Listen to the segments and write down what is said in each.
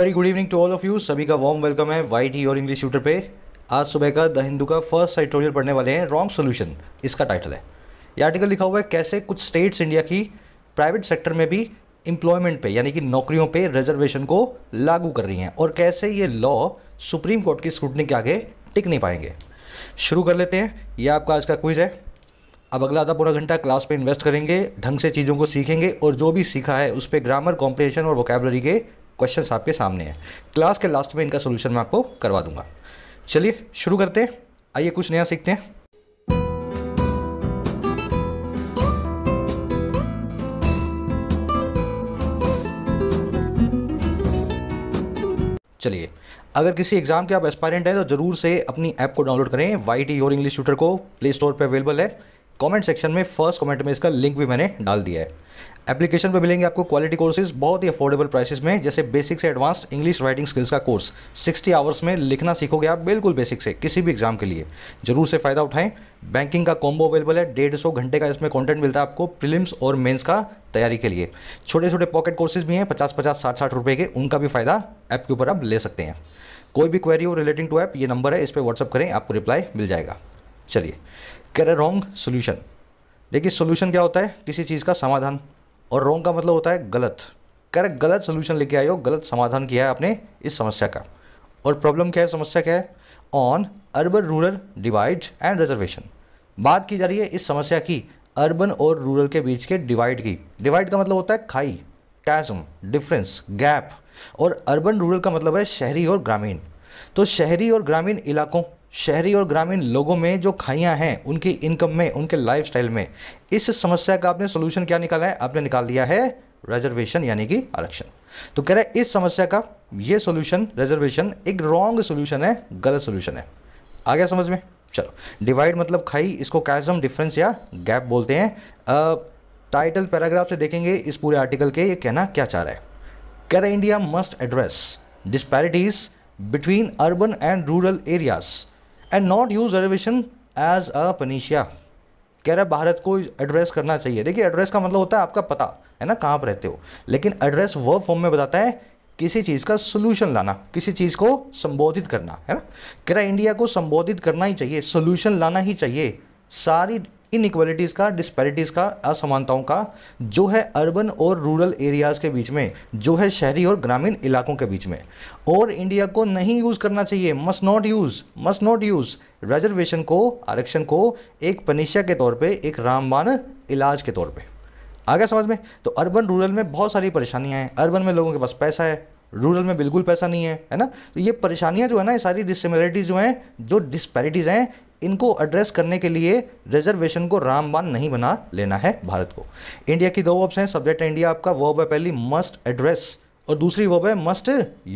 Very good evening to all of you सभी का warm welcome है वाई टी और इंग्लिश ट्यूटर पे आज सुबह का द हिंदू का फर्स्ट एडिटोरियल पढ़ने वाले हैं रॉन्ग सोल्यूशन इसका टाइटल है ये आर्टिकल लिखा हुआ है कैसे कुछ स्टेट्स इंडिया की प्राइवेट सेक्टर में भी एम्प्लॉयमेंट पे यानी कि नौकरियों पे रिजर्वेशन को लागू कर रही हैं और कैसे ये लॉ सुप्रीम कोर्ट की स्क्रूटनी के आगे टिक नहीं पाएंगे शुरू कर लेते हैं यह आपका आज का क्विज़ है अब अगला आधा पूरा घंटा क्लास पे इन्वेस्ट करेंगे ढंग से चीज़ों को सीखेंगे और जो भी सीखा है उस पर ग्रामर कॉम्प्रिहेशन और वोकेबलरी के क्वेश्चन आपके सामने है क्लास के लास्ट में इनका सोल्यूशन मैं आपको करवा दूंगा चलिए शुरू करते हैं आइए कुछ नया सीखते हैं चलिए अगर किसी एग्ज़ाम के आप एस्पायरेंट हैं तो ज़रूर से अपनी ऐप को डाउनलोड करें Y T your English tutor को प्ले स्टोर पर अवेलेबल है कमेंट सेक्शन में फर्स्ट कमेंट में इसका लिंक भी मैंने डाल दिया है एप्लीकेशन पर मिलेंगे आपको क्वालिटी कोर्सेज बहुत ही अफोर्डेबल प्राइसेस में जैसे बेसिक से एडवांस्ड इंग्लिश राइटिंग स्किल्स का कोर्स 60 आवर्स में लिखना सीखोगे आप बिल्कुल बेसिक से किसी भी एग्जाम के लिए जरूर से फ़ायदा उठाएं बैंकिंग का कॉम्बो अवेलेबल है डेढ़ सौ घंटे का इसमें कॉन्टेंट मिलता है आपको प्रिलिम्स और मेन्स का तैयारी के लिए छोटे छोटे पॉकेट कोर्सेज भी हैं पचास पचास साठ साठ रुपये के उनका भी फ़ायदा ऐप के ऊपर आप ले सकते हैं कोई भी क्वेरी हो रिलेटिंग टू ऐप ये नंबर है इस पर व्हाट्सअप करें आपको रिप्लाई मिल जाएगा चलिए रहे रॉन्ग सोल्यूशन देखिए सोल्यूशन क्या होता है किसी चीज़ का समाधान और रॉन्ग का मतलब होता है गलत रहे गलत सोल्यूशन लेके आए हो गलत समाधान किया है आपने इस समस्या का और प्रॉब्लम क्या है समस्या क्या है on urban rural divide and reservation बात की जा रही है इस समस्या की अर्बन और रूरल के बीच के डिवाइड की डिवाइड का मतलब होता है खाई टैजम डिफरेंस गैप और अर्बन रूरल का मतलब है शहरी और ग्रामीण तो शहरी और ग्रामीण इलाकों शहरी और ग्रामीण लोगों में जो खाइयाँ हैं उनकी इनकम में उनके लाइफ में इस समस्या का आपने सोल्यूशन क्या निकाला है आपने निकाल लिया है रिजर्वेशन यानी कि आरक्षण तो कह रहे हैं इस समस्या का ये सोल्यूशन रिजर्वेशन एक रॉन्ग सोल्यूशन है गलत सोल्यूशन है आ गया समझ में चलो डिवाइड मतलब खाई इसको कैजम डिफरेंस या गैप बोलते हैं टाइटल पैराग्राफ से देखेंगे इस पूरे आर्टिकल के ये कहना क्या चाह रहा है कह रहे India must address disparities between urban and rural areas and not use reservation as a panacea कह रहा है भारत को एड्रेस करना चाहिए देखिए एड्रेस का मतलब होता है आपका पता है ना कहाँ पर रहते हो लेकिन एड्रेस वर्ब फॉर्म में बताता है किसी चीज़ का सोल्यूशन लाना किसी चीज़ को संबोधित करना है ना कह रहा इंडिया को संबोधित करना ही चाहिए सोल्यूशन लाना ही चाहिए सारी इनक्वलिटीज़ का डिस्पैरिटीज़ का असमानताओं का जो है अर्बन और रूरल एरियाज़ के बीच में जो है शहरी और ग्रामीण इलाकों के बीच में और इंडिया को नहीं यूज़ करना चाहिए must not use must not use reservation को आरक्षण को एक पनिशा के तौर पे एक रामबान इलाज के तौर पे आ गया समझ में तो अर्बन रूरल में बहुत सारी परेशानियाँ हैं अर्बन में लोगों के पास पैसा है रूरल में बिल्कुल पैसा नहीं है है ना तो ये परेशानियाँ जो है ना ये सारी डिसमिलरिटीज़ जो हैं जो डिस्पैरिटीज़ हैं इनको एड्रेस करने के लिए रिजर्वेशन को रामबान नहीं बना लेना है भारत को इंडिया की दो वर्ब्स हैं सब्जेक्ट इंडिया आपका वर्ब है पहली मस्ट एड्रेस और दूसरी वर्ब है मस्ट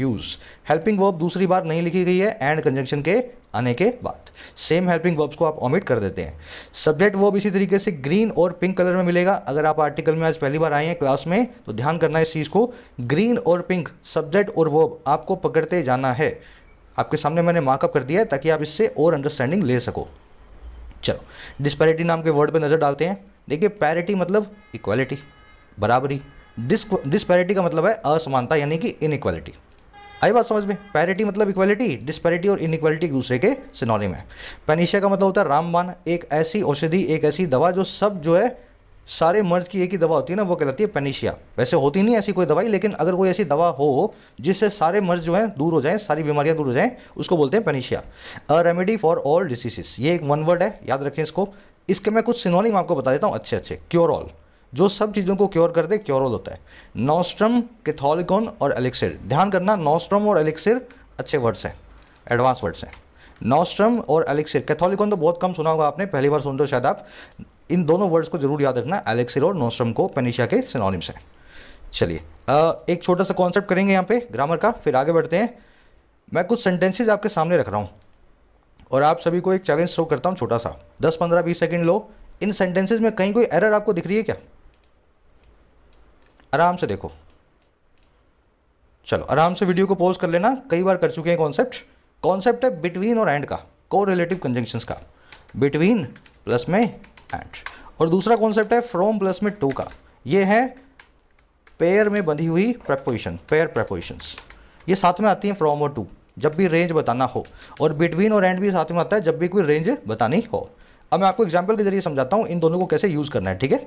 यूज हेल्पिंग वर्ब दूसरी बार नहीं लिखी गई है एंड कंजंक्शन के आने के बाद सेम हेल्पिंग वर्ब्स को आप ऑमिट कर देते हैं सब्जेक्ट वर्ब इसी तरीके से ग्रीन और पिंक कलर में मिलेगा अगर आप आर्टिकल में आज पहली बार आए हैं क्लास में तो ध्यान करना है इस चीज़ को ग्रीन और पिंक सब्जेक्ट और वर्ब आपको पकड़ते जाना है आपके सामने मैंने मार्कअप कर दिया है ताकि आप इससे और अंडरस्टैंडिंग ले सको चलो डिस्पैरिटी नाम के वर्ड पर नज़र डालते हैं देखिए पैरिटी मतलब इक्वालिटी बराबरी डिस्पैरिटी का मतलब है असमानता यानी कि इनइक्वालिटी आई बात समझ में पैरिटी मतलब इक्वालिटी डिस्पैरिटी और इनइक्वालिटी दूसरे के सिनोनिम है पैनिशिया का मतलब होता है रामबान एक ऐसी औषधि एक ऐसी दवा जो सब जो है सारे मर्ज की एक ही दवा होती है ना वो कहलाती है पेनिशिया वैसे होती नहीं ऐसी कोई दवाई लेकिन अगर कोई ऐसी दवा हो जिससे सारे मर्ज जो है दूर हो जाए सारी बीमारियां दूर हो जाए उसको बोलते हैं panacea a remedy for all diseases ये एक वन वर्ड है याद रखें इसको इसके मैं कुछ सिनोनिम आपको बता देता हूँ अच्छे अच्छे क्योर ऑल जो सब चीज़ों को क्योर कर दे क्योर ऑल होता है नॉस्ट्रम कैथोलिकॉन और एलिक्सिर ध्यान करना नॉस्ट्रम और एलिक्सिर अच्छे वर्ड्स हैं एडवांस वर्ड्स हैं नॉस्ट्रम और एलिक्सिर कैथोलिकॉन तो बहुत कम सुना होगा आपने पहली बार सुन रहे हो शायद आप इन दोनों वर्ड्स को जरूर याद रखना एलेक्सिर और नोस्ट्रम को पेनिशिया के सिनोनिम्स हैं चलिए एक छोटा सा कॉन्सेप्ट करेंगे यहाँ पे ग्रामर का फिर आगे बढ़ते हैं मैं कुछ सेंटेंसेज आपके सामने रख रहा हूँ और आप सभी को एक चैलेंज थ्रो करता हूँ छोटा सा दस पंद्रह बीस सेकेंड लो इन सेंटेंसेज में कहीं कोई एरर आपको दिख रही है क्या आराम से देखो चलो आराम से वीडियो को पॉज कर लेना कई बार कर चुके हैं कॉन्सेप्ट कॉन्सेप्ट है बिटवीन और एंड का को रिलेटिव कंजंक्शंस का बिटवीन प्लस में एंड और दूसरा कॉन्सेप्ट है फ्रॉम प्लस में टू का ये है पेयर में बंधी हुई प्रपोजिशन पेयर प्रपोजिशंस ये साथ में आती हैं फ्रॉम और टू जब भी रेंज बताना हो और बिटवीन और एंड भी साथ में आता है जब भी कोई रेंज बतानी हो अब मैं आपको एग्जाम्पल के जरिए समझाता हूँ इन दोनों को कैसे यूज़ करना है ठीक है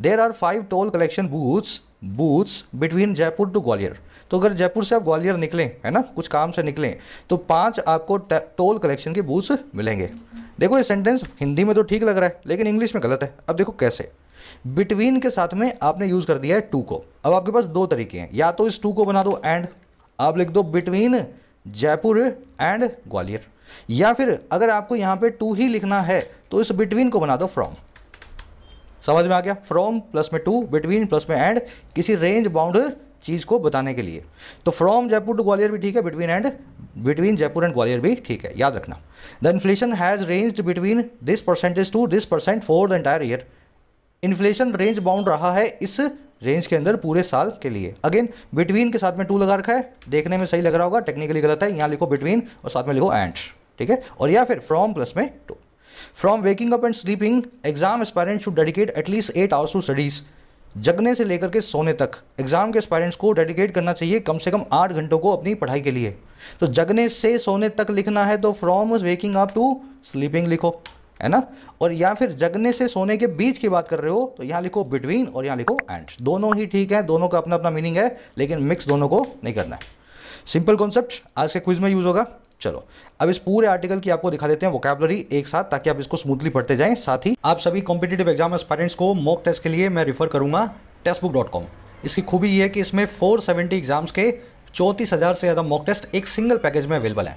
there are five toll collection booths booths between Jaipur to Gwalior तो अगर जयपुर से आप ग्वालियर निकलें है ना कुछ काम से निकलें तो पाँच आपको टोल कलेक्शन के बूथ्स मिलेंगे देखो ये सेंटेंस हिंदी में तो ठीक लग रहा है लेकिन इंग्लिश में गलत है अब देखो कैसे बिटवीन के साथ में आपने यूज़ कर दिया है टू को अब आपके पास दो तरीके हैं या तो इस टू को बना दो एंड आप लिख दो बिटवीन जयपुर एंड ग्वालियर या फिर अगर आपको यहाँ पे टू ही लिखना है तो इस बिटवीन को बना दो फ्रॉम समझ में आ गया फ्रॉम प्लस में टू बिटवीन प्लस में एंड किसी रेंज बाउंड चीज़ को बताने के लिए तो फ्रॉम जयपुर टू ग्वालियर भी ठीक है between and between Jaipur and Gwalior भी ठीक है याद रखना the inflation has range between this percentage to this percent for the entire year inflation range bound रहा है इस रेंज के अंदर पूरे साल के लिए अगेन बिटवीन के साथ में टू लगा रखा है देखने में सही लग रहा होगा टेक्निकली गलत है यहाँ लिखो बिटवीन और साथ में लिखो एंड ठीक है और या फिर फ्रॉम प्लस में to from waking up and sleeping exam aspirant should dedicate at least eight hours to studies जगने से लेकर के सोने तक एग्ज़ाम के स्पायरेंट्स को डेडिकेट करना चाहिए कम से कम आठ घंटों को अपनी पढ़ाई के लिए तो जगने से सोने तक लिखना है तो from waking up to sleeping लिखो है ना और या फिर जगने से सोने के बीच की बात कर रहे हो तो यहां लिखो बिटवीन और यहाँ लिखो एंड दोनों ही ठीक है दोनों का अपना अपना मीनिंग है लेकिन मिक्स दोनों को नहीं करना है सिंपल कॉन्सेप्ट आज के क्विज में यूज़ होगा चलो अब इस पूरे आर्टिकल की आपको दिखा देते हैं वोकेबलरी एक साथ ताकि आप इसको स्मूथली पढ़ते जाएं साथ ही आप सभी कॉम्पिटेटिव एग्जाम एस्पायरेंट्स को मॉक टेस्ट के लिए मैं रिफर करूंगा टेस्ट डॉट कॉम इसकी खूबी ये है कि इसमें 470 एग्जाम्स के चौंतीस हज़ार से ज़्यादा मॉक टेस्ट एक सिंगल पैकेज में अवेलेबल है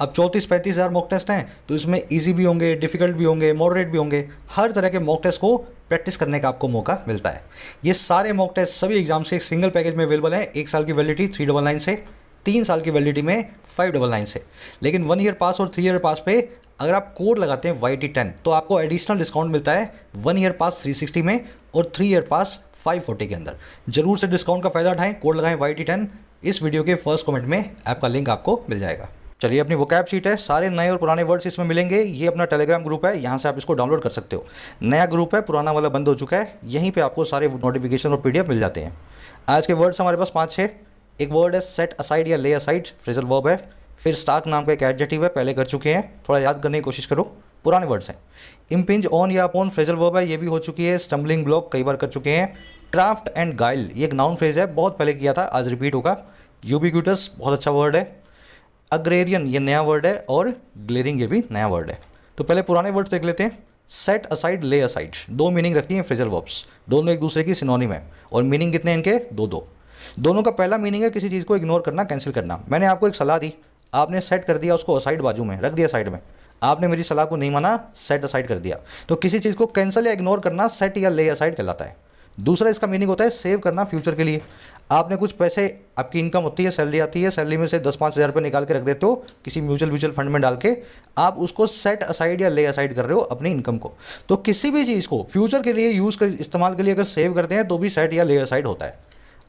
अब चौंतीस पैंतीस हज़ार मॉक टेस्ट हैं तो इसमें ईजी भी होंगे डिफिकल्ट भी होंगे मॉडरेट भी होंगे हर तरह के मॉक टेस्ट को प्रैक्टिस करने का आपको मौका मिलता है ये सारे मॉक टेस्ट सभी एग्जाम्स के एक सिंगल पैकेज में अवेलेबल है एक साल की वैलिडिटी थ्री डबल नाइन से तीन साल की वैलिडिटी में फाइव डबल नाइन से लेकिन वन ईयर पास और थ्री ईयर पास पे अगर आप कोड लगाते हैं वाई टी टेन तो आपको एडिशनल डिस्काउंट मिलता है one year pass three sixty में और three year pass five forty के अंदर जरूर से डिस्काउंट का फायदा उठाएं कोड लगाएं वाई टी टेन इस वीडियो के फर्स्ट कमेंट में ऐप का लिंक आपको मिल जाएगा चलिए अपनी वो शीट है सारे नए और पुराने वर्ड्स इसमें मिलेंगे ये अपना टेलीग्राम ग्रुप है यहाँ से आप इसको डाउनलोड कर सकते हो नया ग्रुप है पुराना वाला बंद हो चुका है यहीं पे आपको सारे नोटिफिकेशन और पीडीएफ मिल जाते हैं आज के वर्ड्स हमारे पास पाँच छः एक वर्ड है सेट असाइड या ले असाइड फ्रेजल वर्ब है फिर स्टार्क नाम का एक एडजेटिव है पहले कर चुके हैं थोड़ा याद करने की कोशिश करो पुराने वर्ड्स हैं इम्पिंज ऑन या अपॉन फ्रेजल वर्ब है ये भी हो चुकी है स्टम्बलिंग ब्लॉक कई बार कर चुके हैं क्राफ्ट एंड गाइल ये एक नाउन फ्रेज है बहुत पहले किया था आज रिपीट होगा यूबिक्यूटस बहुत अच्छा वर्ड है अग्रेरियन ये नया वर्ड है और ग्लेरिंग ये भी नया वर्ड है तो पहले पुराने वर्ड्स देख लेते हैं सेट असाइड ले असाइड दो मीनिंग रखती हैं फ्रेजल वर्ब्स दोनों एक दूसरे की सिनोनिम है और मीनिंग कितने इनके दो दो दोनों का पहला मीनिंग है किसी चीज़ को इग्नोर करना कैंसिल करना मैंने आपको एक सलाह दी आपने सेट कर दिया उसको असाइड बाजू में रख दिया साइड में आपने मेरी सलाह को नहीं माना सेट असाइड कर दिया तो किसी चीज़ को कैंसिल या इग्नोर करना सेट या ले असाइड कहलाता है दूसरा इसका मीनिंग होता है सेव करना फ्यूचर के लिए आपने कुछ पैसे आपकी इनकम होती है सैलरी आती है सैलरी में से दस पाँच हज़ार रुपये निकाल के रख देते हो किसी म्यूचुअल म्यूचुअल फंड में डाल के आप उसको सेट असाइड या ले असाइड कर रहे हो अपनी इनकम को तो किसी भी चीज़ को फ्यूचर के लिए यूज़ कर इस्तेमाल के लिए अगर सेव करते हैं तो भी सेट या ले असाइड होता है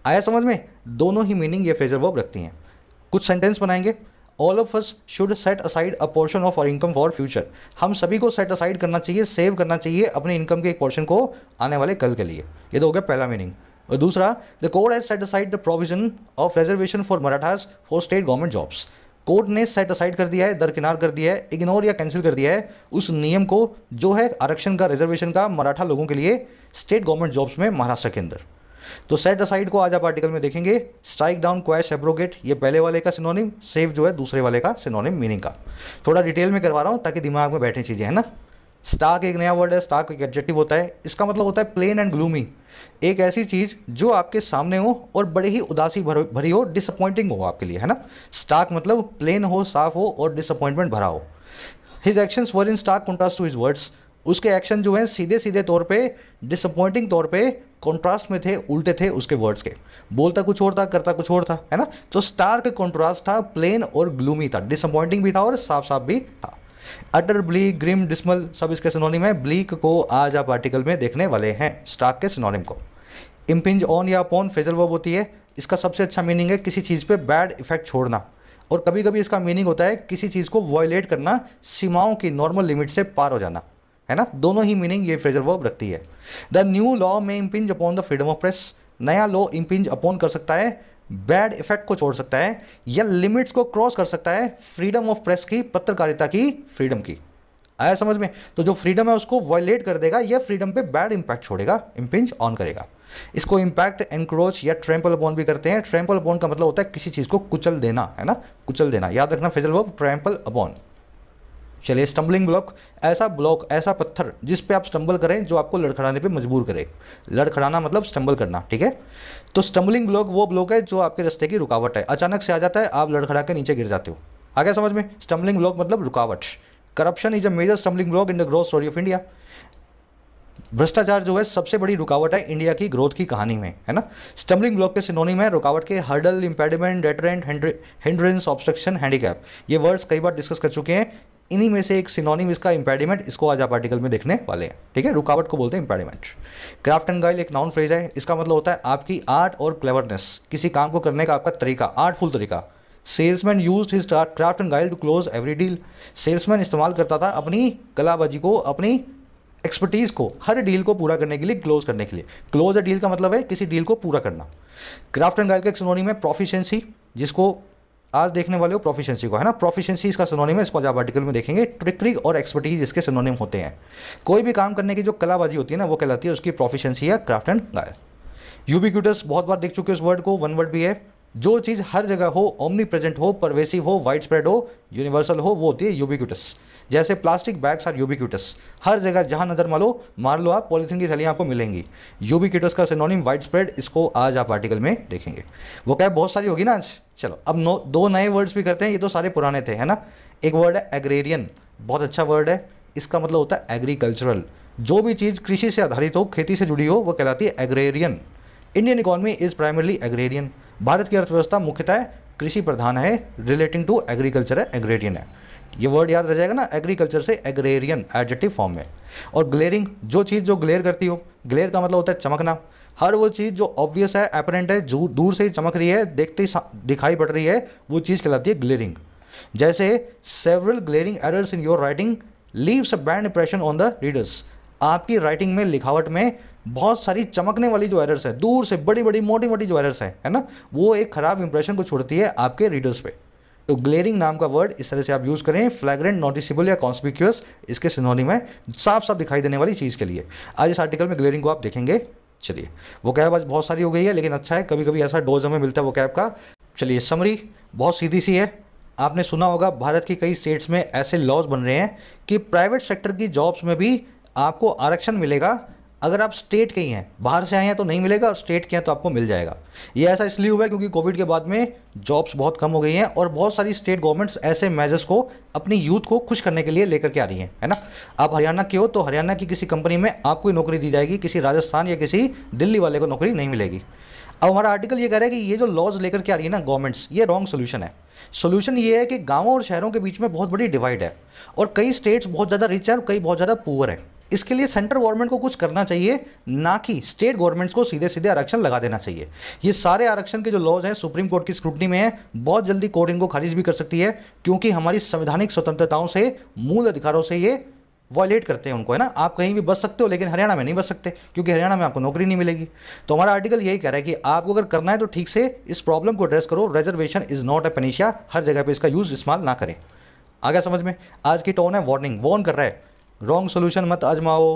आया समझ में दोनों ही मीनिंग ये फ्रेजर वर्ब रखती हैं कुछ सेंटेंस बनाएंगे all of us should set aside a portion of our income for future हम सभी को सेट असाइड करना चाहिए सेव करना चाहिए अपने इनकम के एक पोर्शन को आने वाले कल के लिए ये तो हो गया पहला मीनिंग और दूसरा the court has set aside the provision of reservation for Marathas for state government jobs court ने सेट असाइड कर दिया है दरकिनार कर दिया है इग्नोर या कैंसिल कर दिया है उस नियम को जो है आरक्षण का रिजर्वेशन का मराठा लोगों के लिए स्टेट गवर्नमेंट जॉब्स में महाराष्ट्र के अंदर तो सेट असाइड को आज आप आर्टिकल में देखेंगे स्ट्राइक डाउन क्वैश एब्रोगेट ये पहले वाले का सिनोनिम सेव जो है दूसरे वाले का सिनोनिम मीनिंग का थोड़ा डिटेल में करवा रहा हूँ ताकि दिमाग में बैठे चीज़ें है ना स्टाक एक नया वर्ड है स्टाक एक एब्जेक्टिव होता है इसका मतलब होता है प्लेन एंड ग्लूमी एक ऐसी चीज़ जो आपके सामने हो और बड़े ही उदासी भर, भरी हो डिसअपॉइंटिंग हो आपके लिए है ना स्टाक मतलब प्लेन हो साफ हो और डिसअपॉइंटमेंट भरा हो his action were in stark contrast to his words उसके एक्शन जो है सीधे सीधे तौर पे डिसअपॉइंटिंग तौर पे कॉन्ट्रास्ट में थे उल्टे थे उसके वर्ड्स के बोलता कुछ और था करता कुछ और था है ना तो स्टार का कॉन्ट्रास्ट था प्लेन और ग्लूमी था डिसअपॉइंटिंग भी था और साफ साफ भी था अटर ब्ली ग्रिम डिस्मल सब इसके सिनोनिम है ब्लीक को आज आप आर्टिकल में देखने वाले हैं स्टार्क के सिनोनिम को इम्पिंज ऑन या पॉन फेजल वर्ब होती है इसका सबसे अच्छा मीनिंग है किसी चीज़ पे बैड इफेक्ट छोड़ना और कभी कभी इसका मीनिंग होता है किसी चीज़ को वॉयलेट करना सीमाओं की नॉर्मल लिमिट से पार हो जाना है ना दोनों ही मीनिंग ये फ्रेजर वर्ब रखती है the new law may impinge upon the freedom of press नया लॉ इम्पिंज अपॉन कर सकता है बैड इफेक्ट को छोड़ सकता है या लिमिट्स को क्रॉस कर सकता है फ्रीडम ऑफ प्रेस की पत्रकारिता की फ्रीडम की आया समझ में तो जो फ्रीडम है उसको वायलेट कर देगा या फ्रीडम पे बैड इंपैक्ट छोड़ेगा इम्पिंज ऑन करेगा इसको इम्पैक्ट एनक्रोच या ट्रैम्पल अपॉन भी करते हैं ट्रैम्पल अपॉन का मतलब होता है किसी चीज़ को कुचल देना है ना कुचल देना याद रखना फिजल वो ट्रैम्पल अपॉन चलिए स्टम्बलिंग ब्लॉक ऐसा ब्लॉक ऐसा पत्थर जिस पे आप स्टम्बल करें जो आपको लड़खड़ाने पे मजबूर करे लड़खड़ाना मतलब स्टम्बल करना ठीक है तो स्टम्बलिंग ब्लॉक वो ब्लॉक है जो आपके रास्ते की रुकावट है अचानक से आ जाता है आप लड़खड़ा के नीचे गिर जाते हो आ गया समझ में स्टम्बलिंग ब्लॉक मतलब रुकावट corruption is a major stumbling block in the growth story of India भ्रष्टाचार जो है सबसे बड़ी रुकावट है इंडिया की ग्रोथ की कहानी में है ना स्टम्बलिंग ब्लॉक के सिनोनिम है रुकावट के hurdle impediment deterrent hindrance obstruction handicap ये वर्ड्स कई बार डिस्कस कर चुके हैं इन्हीं में से एक सिनोनिम इसका इम्पेडिमेंट इसको आज आप आर्टिकल में देखने वाले हैं ठीक है रुकावट को बोलते हैं इंपेडिमेंट क्राफ्ट एंड गाइल एक नाउन फ्रेज है इसका मतलब होता है आपकी आर्ट और क्लेवरनेस किसी काम को करने का आपका तरीका आर्टफुल तरीका salesman use his craft and guile to close every deal salesman इस्तेमाल करता था अपनी कलाबाजी को अपनी एक्सपर्टीज़ को हर डील को पूरा करने के लिए क्लोज करने के लिए क्लोज अ डील का मतलब है किसी डील को पूरा करना क्राफ्ट एंड गाइल का एक सिनोनिम है प्रोफिशेंसी जिसको आज देखने वाले हो प्रोफिशेंसी को है ना प्रोफिशेंसी इसका सिनोनिम है इसको जब आप आर्टिकल में देखेंगे ट्रिकरी और एक्सपर्टीज इसके सिनोनिम होते हैं कोई भी काम करने की जो कलाबाजी होती है ना वो कहलाती है उसकी प्रोफिशेंसी है क्राफ्ट एंड गायर यूबिक्यूटस बहुत बार देख चुके हैं इस वर्ड को वन वर्ड भी है जो चीज़ हर जगह हो ओमनी प्रेजेंट हो परवेसिव हो वाइड स्प्रेड हो यूनिवर्सल हो वो होती है यूबिक्यूटस जैसे प्लास्टिक बैग्स आर यूबिक्यूटस हर जगह जहां नज़र मालो मार लो आप पॉलीथीन की थैलियाँ आपको मिलेंगी यूबिक्यूटस का सिनोनिम वाइड स्प्रेड इसको आज आप आर्टिकल में देखेंगे वो क्या बहुत सारी होगी ना आज चलो अब नो दो नए वर्ड्स भी करते हैं ये तो सारे पुराने थे है ना एक वर्ड है एग्रेरियन बहुत अच्छा वर्ड है इसका मतलब होता है एग्रीकल्चरल जो भी चीज़ कृषि से आधारित हो खेती से जुड़ी हो वो कहलाती है agrarian Indian economy is primarily agrarian भारत की अर्थव्यवस्था मुख्यतः कृषि प्रधान है रिलेटिंग टू एग्रीकल्चर है एग्रेरियन है ये वर्ड याद रह जाएगा ना एग्रीकल्चर से एग्रेरियन एडजेक्टिव फॉर्म में और ग्लेयरिंग जो चीज़ जो ग्लेयर करती हो ग्लेयर का मतलब होता है चमकना हर वो चीज़ जो ऑब्वियस है एपरेंट है जो दूर से ही चमक रही है देखते ही दिखाई पड़ रही है वो चीज़ कहलाती है ग्लेयरिंग जैसे several glaring errors in your writing leaves a bad impression on the readers आपकी राइटिंग में लिखावट में बहुत सारी चमकने वाली जो एरर्स है दूर से बड़ी बड़ी मोटी मोटी जो एरर्स हैं है ना वो एक ख़राब इंप्रेशन को छोड़ती है आपके रीडर्स पे तो ग्लेरिंग नाम का वर्ड इस तरह से आप यूज़ करें फ्लैग्रेंट नोटिसबल या कॉन्स्पिक्यूस इसके सिनोनिम है साफ साफ दिखाई देने वाली चीज़ के लिए आज इस आर्टिकल में ग्लेरिंग को आप देखेंगे चलिए वो कैब आज बहुत सारी हो गई है लेकिन अच्छा है कभी कभी ऐसा डोज हमें मिलता है वो कैब का चलिए समरी बहुत सीधी सी है आपने सुना होगा भारत की कई स्टेट्स में ऐसे लॉज बन रहे हैं कि प्राइवेट सेक्टर की जॉब्स में भी आपको आरक्षण मिलेगा अगर आप स्टेट के ही हैं बाहर से आए हैं तो नहीं मिलेगा और स्टेट के हैं तो आपको मिल जाएगा ये ऐसा इसलिए हुआ है क्योंकि कोविड के बाद में जॉब्स बहुत कम हो गई हैं और बहुत सारी स्टेट गवर्नमेंट्स ऐसे मेजर्स को अपनी यूथ को खुश करने के लिए लेकर के आ रही हैं है ना आप हरियाणा के हो तो हरियाणा की किसी कंपनी में आपको नौकरी दी जाएगी किसी राजस्थान या किसी दिल्ली वाले को नौकरी नहीं मिलेगी अब हमारा आर्टिकल ये कह रहा है कि ये जो लॉज लेकर के आ रही है ना गवर्नमेंट्स ये रॉन्ग सोल्यूशन है सोल्यूशन ये है कि गाँवों और शहरों के बीच में बहुत बड़ी डिवाइड है और कई स्टेट्स बहुत ज़्यादा रिच है और कई बहुत ज़्यादा पुअर है इसके लिए सेंट्रल गवर्नमेंट को कुछ करना चाहिए ना कि स्टेट गवर्नमेंट्स को सीधे सीधे आरक्षण लगा देना चाहिए ये सारे आरक्षण के जो लॉज हैं सुप्रीम कोर्ट की स्क्रूटनी में है बहुत जल्दी कोर्ट इनको खारिज भी कर सकती है क्योंकि हमारी संवैधानिक स्वतंत्रताओं से मूल अधिकारों से ये वॉयलेट करते हैं उनको है ना आप कहीं भी बच सकते हो लेकिन हरियाणा में नहीं बच सकते क्योंकि हरियाणा में आपको नौकरी नहीं मिलेगी तो हमारा आर्टिकल यही कह रहा है कि आपको अगर करना है तो ठीक से इस प्रॉब्लम को एड्रेस करो reservation is not a panacea हर जगह पर इसका यूज़ इस्तेमाल ना करें आगे समझ में आज की टोन है वार्निंग वॉर्न कर रहा है रॉन्ग सोल्यूशन मत आजमाओ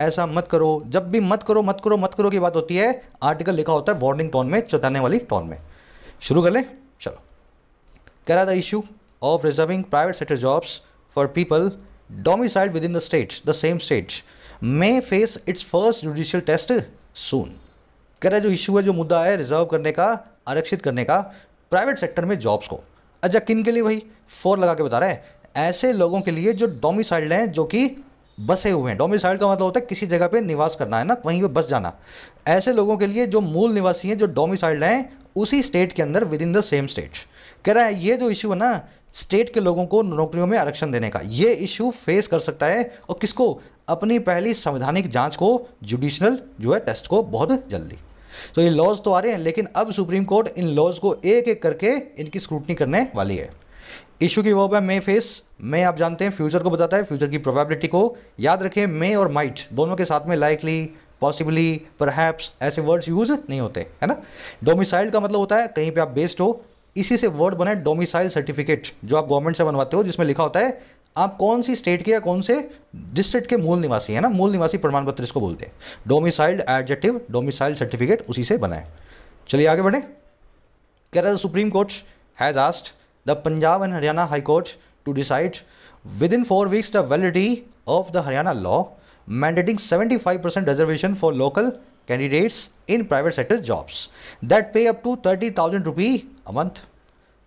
ऐसा मत करो जब भी मत करो मत करो मत करो की बात होती है आर्टिकल लिखा होता है वार्निंग टोन में चताने वाली टोन में शुरू कर लें चलो कह रहा था issue of reserving private sector jobs for people within the state the same state may face its first judicial test soon कह रहा है जो इशू है जो मुद्दा है रिजर्व करने का आरक्षित करने का प्राइवेट सेक्टर में जॉब्स को अच्छा किन के लिए भाई फोर लगा के बता रहा है ऐसे लोगों के लिए जो डोमिसाइल्ड हैं जो कि बसे हुए हैं डोमिसाइल्ड का मतलब होता है किसी जगह पे निवास करना है ना वहीं पे बस जाना ऐसे लोगों के लिए जो मूल निवासी हैं जो डोमिसाइल्ड हैं उसी स्टेट के अंदर within the same state कह रहा है ये जो इशू है ना स्टेट के लोगों को नौकरियों में आरक्षण देने का ये इशू फेस कर सकता है और किसको अपनी पहली संवैधानिक जांच को जुडिशनल जो है टेस्ट को बहुत जल्दी तो ये लॉज तो आ रहे हैं लेकिन अब सुप्रीम कोर्ट इन लॉज को एक एक करके इनकी स्क्रूटनी करने वाली है इशू की वर्ब है मे फेस मे आप जानते हैं फ्यूचर को बताता है फ्यूचर की प्रोबेबिलिटी को याद रखें मे और माइट दोनों के साथ में लाइकली पॉसिबली परहैप्स ऐसे वर्ड्स यूज नहीं होते है ना डोमिसाइल का मतलब होता है कहीं पे आप बेस्ड हो इसी से वर्ड बना है डोमिसाइल सर्टिफिकेट जो आप गवर्नमेंट से बनवाते हो जिसमें लिखा होता है आप कौन सी स्टेट के या कौन से डिस्ट्रिक्ट के मूल निवासी है ना मूल निवासी प्रमाण पत्र इसको बोलते हैं डोमिसाइल्ड एडजेटिव डोमिसाइल सर्टिफिकेट उसी से बना है चलिए आगे बढ़ें Kerala supreme court has asked the Punjab and Haryana high court to decide within four weeks the validity of the Haryana law mandating seventy five percent reservation for local candidates in private sector jobs that pay up to thirty thousand rupee a month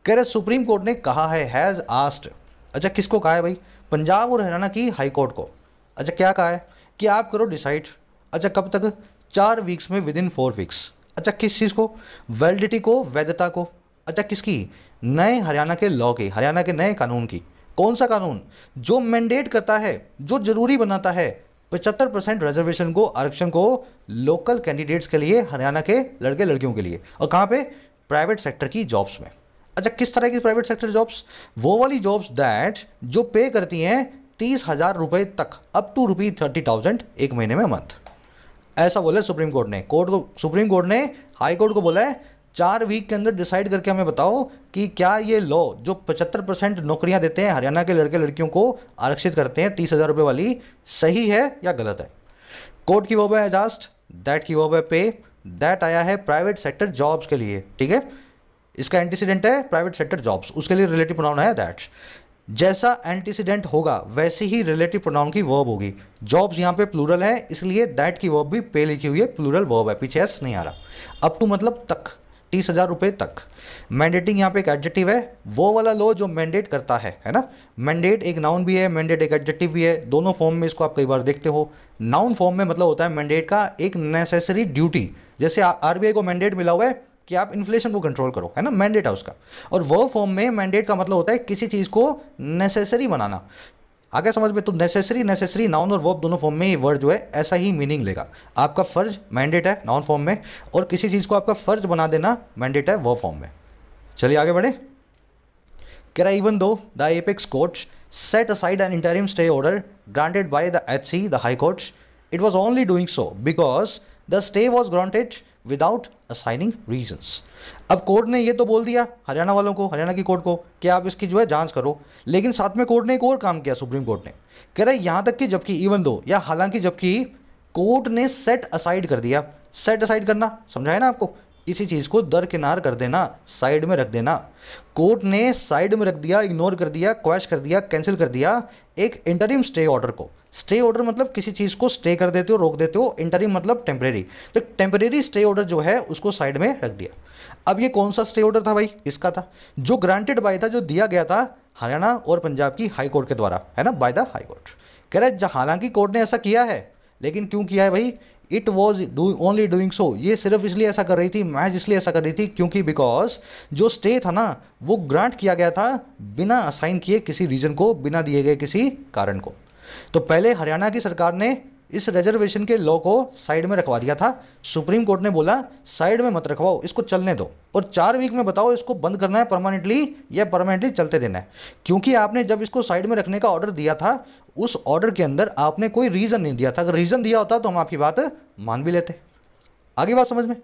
कह रहे supreme court ने कहा है has asked अच्छा किसको कहा है भाई पंजाब और हरियाणा की हाई कोर्ट को अच्छा क्या कहा है कि आप करो डिसाइड अच्छा कब तक चार वीक्स में विद इन फोर वीक्स अच्छा किस चीज़ को वैलिडिटी को वैधता को अच्छा किसकी नए हरियाणा के लॉ की हरियाणा के नए कानून की कौन सा कानून जो मैंडेट करता है जो जरूरी बनाता है पचहत्तर परसेंट रिजर्वेशन को आरक्षण को लोकल कैंडिडेट्स के लिए हरियाणा के लड़के लड़कियों के लिए और कहाँ पे प्राइवेट सेक्टर की जॉब्स में अच्छा किस तरह की प्राइवेट सेक्टर जॉब्स वो वाली जॉब्स दैट जो पे करती हैं तीस हजार रुपये तक up to rupee thirty thousand एक महीने में मंथ ऐसा बोले सुप्रीम कोर्ट ने कोर्ट को सुप्रीम कोर्ट ने हाई कोर्ट को बोला है चार वीक के अंदर डिसाइड करके हमें बताओ कि क्या ये लॉ जो पचहत्तर परसेंट नौकरियाँ देते हैं हरियाणा के लड़के लड़कियों को आरक्षित करते हैं तीस हज़ार रुपये वाली सही है या गलत है कोर्ट की वो है एडजस्ट दैट की वो है पे दैट आया है प्राइवेट सेक्टर जॉब्स के लिए ठीक है इसका एंटीसीडेंट है प्राइवेट सेक्टर जॉब्स उसके लिए रिलेटिव प्रोनाउन है दैट्स जैसा एंटीसीडेंट होगा वैसे ही रिलेटिव प्रोनाउन की वर्ब होगी जॉब्स यहाँ पे प्लूरल है इसलिए दैट की वर्ब भी पे लिखी हुई है प्लूरल वर्ब है पीछे एस नहीं आ रहा अप टू तो मतलब तक तीस हज़ार रुपये तक मैंडेटिंग यहाँ पे एक एडजेक्टिव है वो वाला लॉ जो मैंडेट करता है है ना मैंडेट एक नाउन भी है मैंडेट एक एडजेक्टिव भी है दोनों फॉर्म में इसको आप कई बार देखते हो नाउन फॉर्म में मतलब होता है मैंडेट का एक नेसेसरी ड्यूटी जैसे आरबीआई को मैंडेट मिला हुआ है कि आप इन्फ्लेशन को कंट्रोल करो है ना मैंडेट है उसका और वो फॉर्म में मैंडेट का मतलब होता है किसी चीज़ को नेसेसरी बनाना आगे समझ में तो नेसेसरी नेसेसरी नाउन और वर्ब दोनों फॉर्म में ये वर्ड जो है ऐसा ही मीनिंग लेगा आपका फ़र्ज मैंडेट है नाउन फॉर्म में और किसी चीज़ को आपका फ़र्ज बना देना मैंडेट है वर्ब फॉर्म में चलिए आगे बढ़े कह रहा even though the apex set aside aside an stay order granted granted the H C the high court it was only doing so because the stay was granted without assigning reasons अब court ने ये तो बोल दिया हरियाणा वालों को हरियाणा की court को कि आप इसकी जो है जांच करो लेकिन साथ में कोर्ट ने एक और काम किया सुप्रीम कोर्ट ने कह रहे यहाँ तक कि जबकि इवन दो या हालांकि जबकि कोर्ट ने सेट असाइड कर दिया सेट असाइड करना समझाया ना आपको इसी चीज़ को दरकिनार कर देना साइड में रख देना कोर्ट ने साइड में रख दिया इग्नोर कर दिया क्वैश कर दिया कैंसिल कर दिया एक इंटरिम स्टे ऑर्डर को स्टे ऑर्डर मतलब किसी चीज़ को स्टे कर देते हो रोक देते हो इंटरिम मतलब टेम्परेरी तो टेम्परेरी स्टे ऑर्डर जो है उसको साइड में रख दिया अब ये कौन सा स्टे ऑर्डर था भाई किसका था जो ग्रांटेड बाय था जो दिया गया था हरियाणा और पंजाब की हाई कोर्ट के द्वारा है ना बाय द हाई कोर्ट कह रहे हालांकि कोर्ट ने ऐसा किया है लेकिन क्यों किया है भाई it was only doing so ये सिर्फ इसलिए ऐसा कर रही थी महज इसलिए ऐसा कर रही थी क्योंकि बिकॉज जो स्टे था ना वो ग्रांट किया गया था बिना असाइन किए किसी रीजन को बिना दिए गए किसी कारण को तो पहले हरियाणा की सरकार ने इस रिजर्वेशन के लॉ को साइड में रखवा दिया था सुप्रीम कोर्ट ने बोला साइड में मत रखवाओ इसको चलने दो और चार वीक में बताओ इसको बंद करना है परमानेंटली या परमानेंटली चलते देना है क्योंकि आपने जब इसको साइड में रखने का ऑर्डर दिया था उस ऑर्डर के अंदर आपने कोई रीज़न नहीं दिया था अगर रीज़न दिया होता तो हम आपकी बात मान भी लेते आगे बात समझ में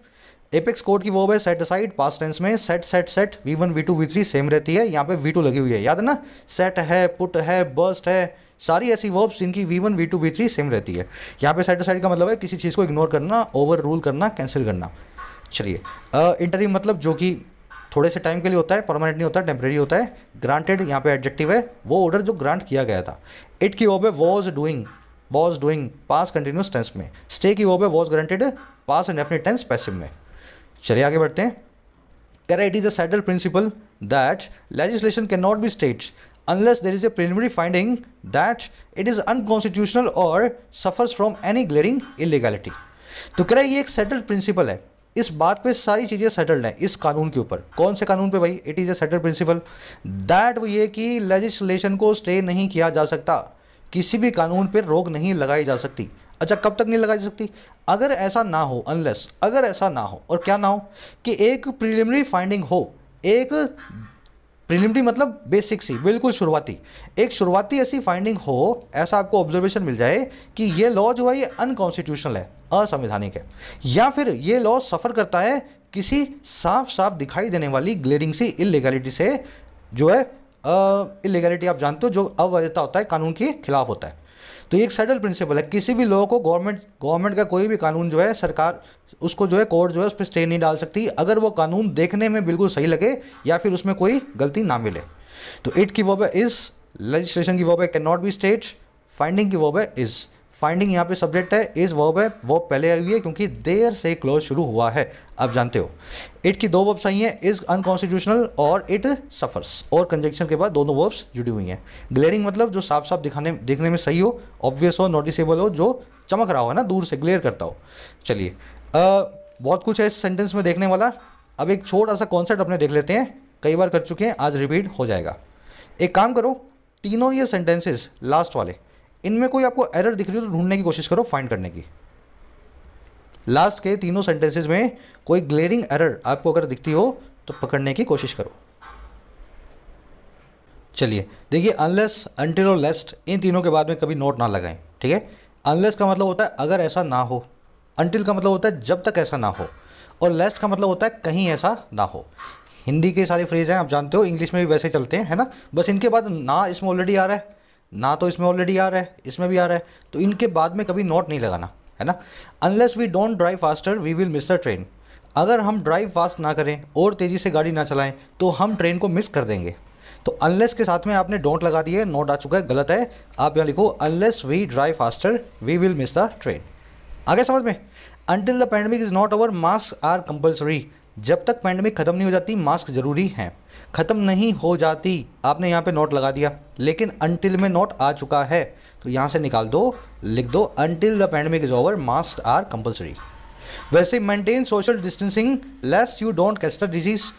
एपेक्स कोर्ट की वो है सेट साइड पास टेंस में set set set V one V two V three same रहती है यहाँ पे वी टू लगी हुई है याद है ना सेट है पुट है बस्ट है सारी ऐसी वर्ब्स जिनकी V one V two V three same रहती है यहाँ पे साइड टू साइड का मतलब है किसी चीज़ को इग्नोर करना ओवर रूल करना कैंसिल करना चलिए इंटरिम मतलब जो कि थोड़े से टाइम के लिए होता है परमानेंट नहीं होता है टेम्प्रेरी होता है ग्रांटेड यहाँ पे एडजेक्टिव है वो ऑर्डर जो ग्रांट किया गया था इट की वॉब है was doing was doing past continuous tense में स्टे की वॉब है was granted past indefinite tense passive में चलिए आगे बढ़ते हैं कैरा it is a settle principle that legislation can not be stayed unless there is a preliminary finding that it is unconstitutional or suffers from any glaring illegality. तो कह रहा है ये एक सेटल्ड प्रिंसिपल है इस बात पे सारी चीज़ें सेटल्ड हैं इस कानून के ऊपर कौन से कानून पे भाई it is a settled principle that वो ये कि लेजिस्लेशन को स्टे नहीं किया जा सकता किसी भी कानून पर रोक नहीं लगाई जा सकती अच्छा कब तक नहीं लगाई जा सकती अगर ऐसा ना हो अनलेस अगर ऐसा ना हो और क्या ना हो कि एक प्रिलिमिनरी फाइंडिंग हो एक प्रिलिमिनरी मतलब बेसिक सी बिल्कुल शुरुआती एक शुरुआती ऐसी फाइंडिंग हो ऐसा आपको ऑब्जर्वेशन मिल जाए कि ये लॉ जो है ये अनकॉन्स्टिट्यूशनल है असंवैधानिक है या फिर ये लॉ सफ़र करता है किसी साफ साफ दिखाई देने वाली ग्लेरिंग सी इलीगैलिटी से जो है इलीगैलिटी आप जानते हो जो अवैधता होता है कानून के खिलाफ होता है तो ये एक सेटल प्रिंसिपल है किसी भी लोगों को गवर्नमेंट गवर्नमेंट का कोई भी कानून जो है सरकार उसको जो है कोर्ट जो है उस पर स्टे नहीं डाल सकती अगर वो कानून देखने में बिल्कुल सही लगे या फिर उसमें कोई गलती ना मिले तो इट की वो इज़ की वो can not be stayed finding की वो इज फाइंडिंग यहाँ पे सब्जेक्ट है इज वर्ब है वो पहले आई हुई है क्योंकि देर से क्लोज शुरू हुआ है आप जानते हो इट की दो वर्ब्स आई हैं इज अनकॉन्स्टिट्यूशनल और इट सफर्स और कंजेक्शन के बाद दोनों वर्ब्स जुड़ी हुई हैं ग्लेयरिंग मतलब जो साफ साफ दिखाने देखने में सही हो ऑब्वियस हो नोटिसेबल हो जो चमक रहा हो ना दूर से ग्लेयर करता हो चलिए बहुत कुछ है इस सेंटेंस में देखने वाला अब एक छोटा सा कॉन्सेप्ट अपने देख लेते हैं कई बार कर चुके हैं आज रिपीट हो जाएगा एक काम करो तीनों ये सेंटेंसेस लास्ट वाले इनमें कोई आपको एरर दिख रही हो तो ढूंढने की कोशिश करो फाइंड करने की लास्ट के तीनों सेंटेंसेज में कोई ग्लेरिंग एरर आपको अगर दिखती हो तो पकड़ने की कोशिश करो चलिए देखिए अनलेस अनटिल और लेस्ट इन तीनों के बाद में कभी नोट ना लगाएं ठीक है अनलेस का मतलब होता है अगर ऐसा ना हो अनटिल का मतलब होता है जब तक ऐसा ना हो और लेस्ट का मतलब होता है कहीं ऐसा ना हो हिंदी के सारे फ्रेज हैं आप जानते हो इंग्लिश में भी वैसे चलते हैं है ना बस इनके बाद ना इसमें ऑलरेडी आ रहा है ना तो इसमें ऑलरेडी आ रहा है इसमें भी आ रहा है तो इनके बाद में कभी नॉट नहीं लगाना है ना unless we don't drive faster we will miss the train अगर हम ड्राइव फास्ट ना करें और तेज़ी से गाड़ी ना चलाएं तो हम ट्रेन को मिस कर देंगे तो अनलेस के साथ में आपने डोंट लगा दिए नोट आ चुका है गलत है आप यहाँ लिखो unless we drive faster we will miss the train आगे समझ में until the pandemic is not over masks are compulsory जब तक पैंडमिक ख़त्म नहीं हो जाती मास्क ज़रूरी हैं ख़त्म नहीं हो जाती आपने यहाँ पे नोट लगा दिया लेकिन अनटिल में नोट आ चुका है तो यहाँ से निकाल दो लिख दो until the pandemic is over masks are compulsory वैसे maintain social distancing lest you don't cast disease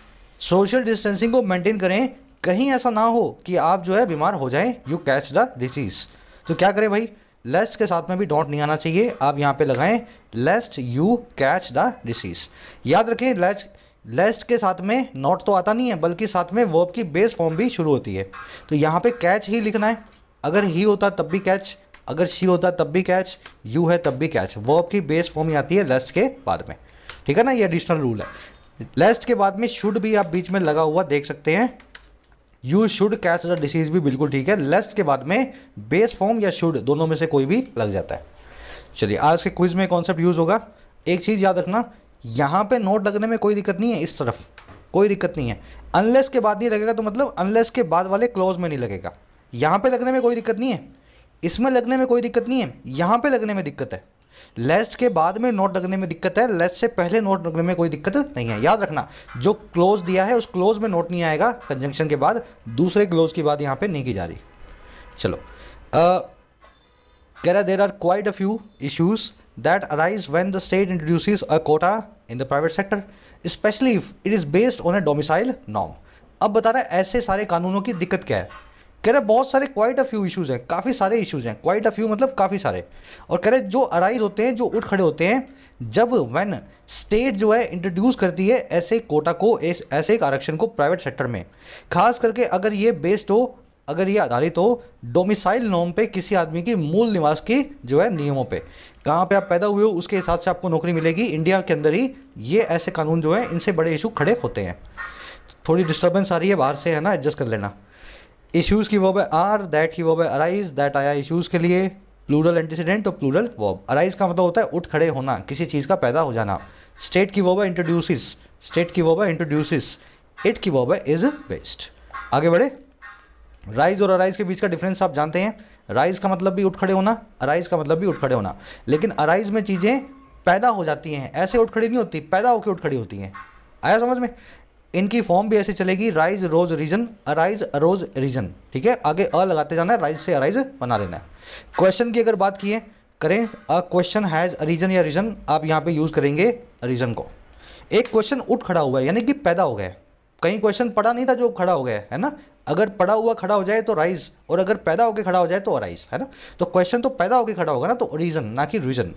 social distancing को मेंटेन करें कहीं ऐसा ना हो कि आप जो है बीमार हो जाएं यू कैच द डिजीज तो क्या करें भाई लेस्ट के साथ में भी डॉट नहीं आना चाहिए आप यहाँ पे लगाएं lest you catch the disease याद रखें लेस्ट लेस्ट के साथ में नॉट तो आता नहीं है बल्कि साथ में वर्ब की बेस फॉर्म भी शुरू होती है तो यहाँ पे कैच ही लिखना है अगर ही होता तब भी कैच अगर शी होता तब भी कैच यू है तब भी कैच वर्ब की बेस फॉर्म ही आती है लेस्ट के बाद में ठीक है ना ये एडिशनल रूल है लेस्ट के बाद में शुड भी आप बीच में लगा हुआ देख सकते हैं you should catch the disease भी बिल्कुल ठीक है लेस्ट के बाद में बेस फॉर्म या शुड दोनों में से कोई भी लग जाता है चलिए आज के क्विज में कॉन्सेप्ट यूज़ होगा एक चीज़ याद रखना यहाँ पे नोट लगने में कोई दिक्कत नहीं है इस तरफ कोई दिक्कत नहीं है अनलेस के बाद नहीं लगेगा तो मतलब अनलेस के बाद वाले क्लोज में नहीं लगेगा यहाँ पे लगने में कोई दिक्कत नहीं है इसमें लगने में कोई दिक्कत नहीं है यहाँ पे लगने में दिक्कत है लेस्ट के बाद में नोट लगने में दिक्कत है लेस्ट से पहले नोट लगने में कोई दिक्कत नहीं है याद रखना जो क्लोज दिया है उस क्लोज में नोट नहीं आएगा कंजंक्शन के बाद दूसरे क्लोज की बात यहाँ पे नहीं की जा रही चलो कह रहा there are quite a few issues that arise when the state introduce a quota in the private sector especially if it is based on a domicile नॉम अब बता रहा है ऐसे सारे कानूनों की दिक्कत क्या है कह रहे बहुत सारे क्वाइट अ फ्यू इशूज़ हैं काफ़ी सारे इशूज़ हैं क्वाइट अ फ्यू मतलब काफ़ी सारे और कह रहे जो अराइज होते हैं जो उठ खड़े होते हैं जब वैन स्टेट जो है इंट्रोड्यूस करती है ऐसे कोटा को ऐसे एक आरक्षण को प्राइवेट सेक्टर में खास करके अगर ये बेस्ड हो अगर ये आधारित हो डोमिसाइल नॉम पे किसी आदमी की मूल निवास की जो है नियमों पे कहाँ पे आप पैदा हुए हो उसके हिसाब से आपको नौकरी मिलेगी इंडिया के अंदर ही ये ऐसे कानून जो है इनसे बड़े इशू खड़े होते हैं थोड़ी डिस्टर्बेंस आ रही है बाहर से है ना एडजस्ट कर लेना इश्यूज की वर्ब है आर दैट की वर्ब है अराइज दैट आया इश्यूज के लिए प्लूरल एंटीसीडेंट और प्लूरल वर्ब अराइज का मतलब होता है उठ खड़े होना किसी चीज़ का पैदा हो जाना स्टेट की वर्ब है इंट्रोड्यूसिस स्टेट की वर्ब है इंट्रोड्यूसिस इट की वर्ब है इज बेस्ट आगे बढ़े राइज और अराइज के बीच का डिफरेंस आप जानते हैं राइज का मतलब भी उठ खड़े होना अराइज का मतलब भी उठ खड़े होना लेकिन अराइज में चीज़ें पैदा हो जाती हैं ऐसे उठ खड़ी नहीं होती पैदा होकर उठ खड़ी होती हैं आया समझ में इनकी फॉर्म भी ऐसे चलेगी rise rose risen arise arose arisen ठीक है आगे अ लगाते जाना है राइज से अराइज बना देना है क्वेश्चन की अगर बात किए करें a question has risen or risen आप यहाँ पे यूज़ करेंगे रीजन को एक क्वेश्चन उठ खड़ा हुआ है यानी कि पैदा हो गया है कहीं क्वेश्चन पड़ा नहीं था जो खड़ा हो गया है ना अगर पड़ा हुआ खड़ा हो जाए तो राइज और अगर पैदा होकर खड़ा हो जाए तो अराइज है ना तो क्वेश्चन तो पैदा होकर खड़ा होगा ना तो रीजन ना कि risen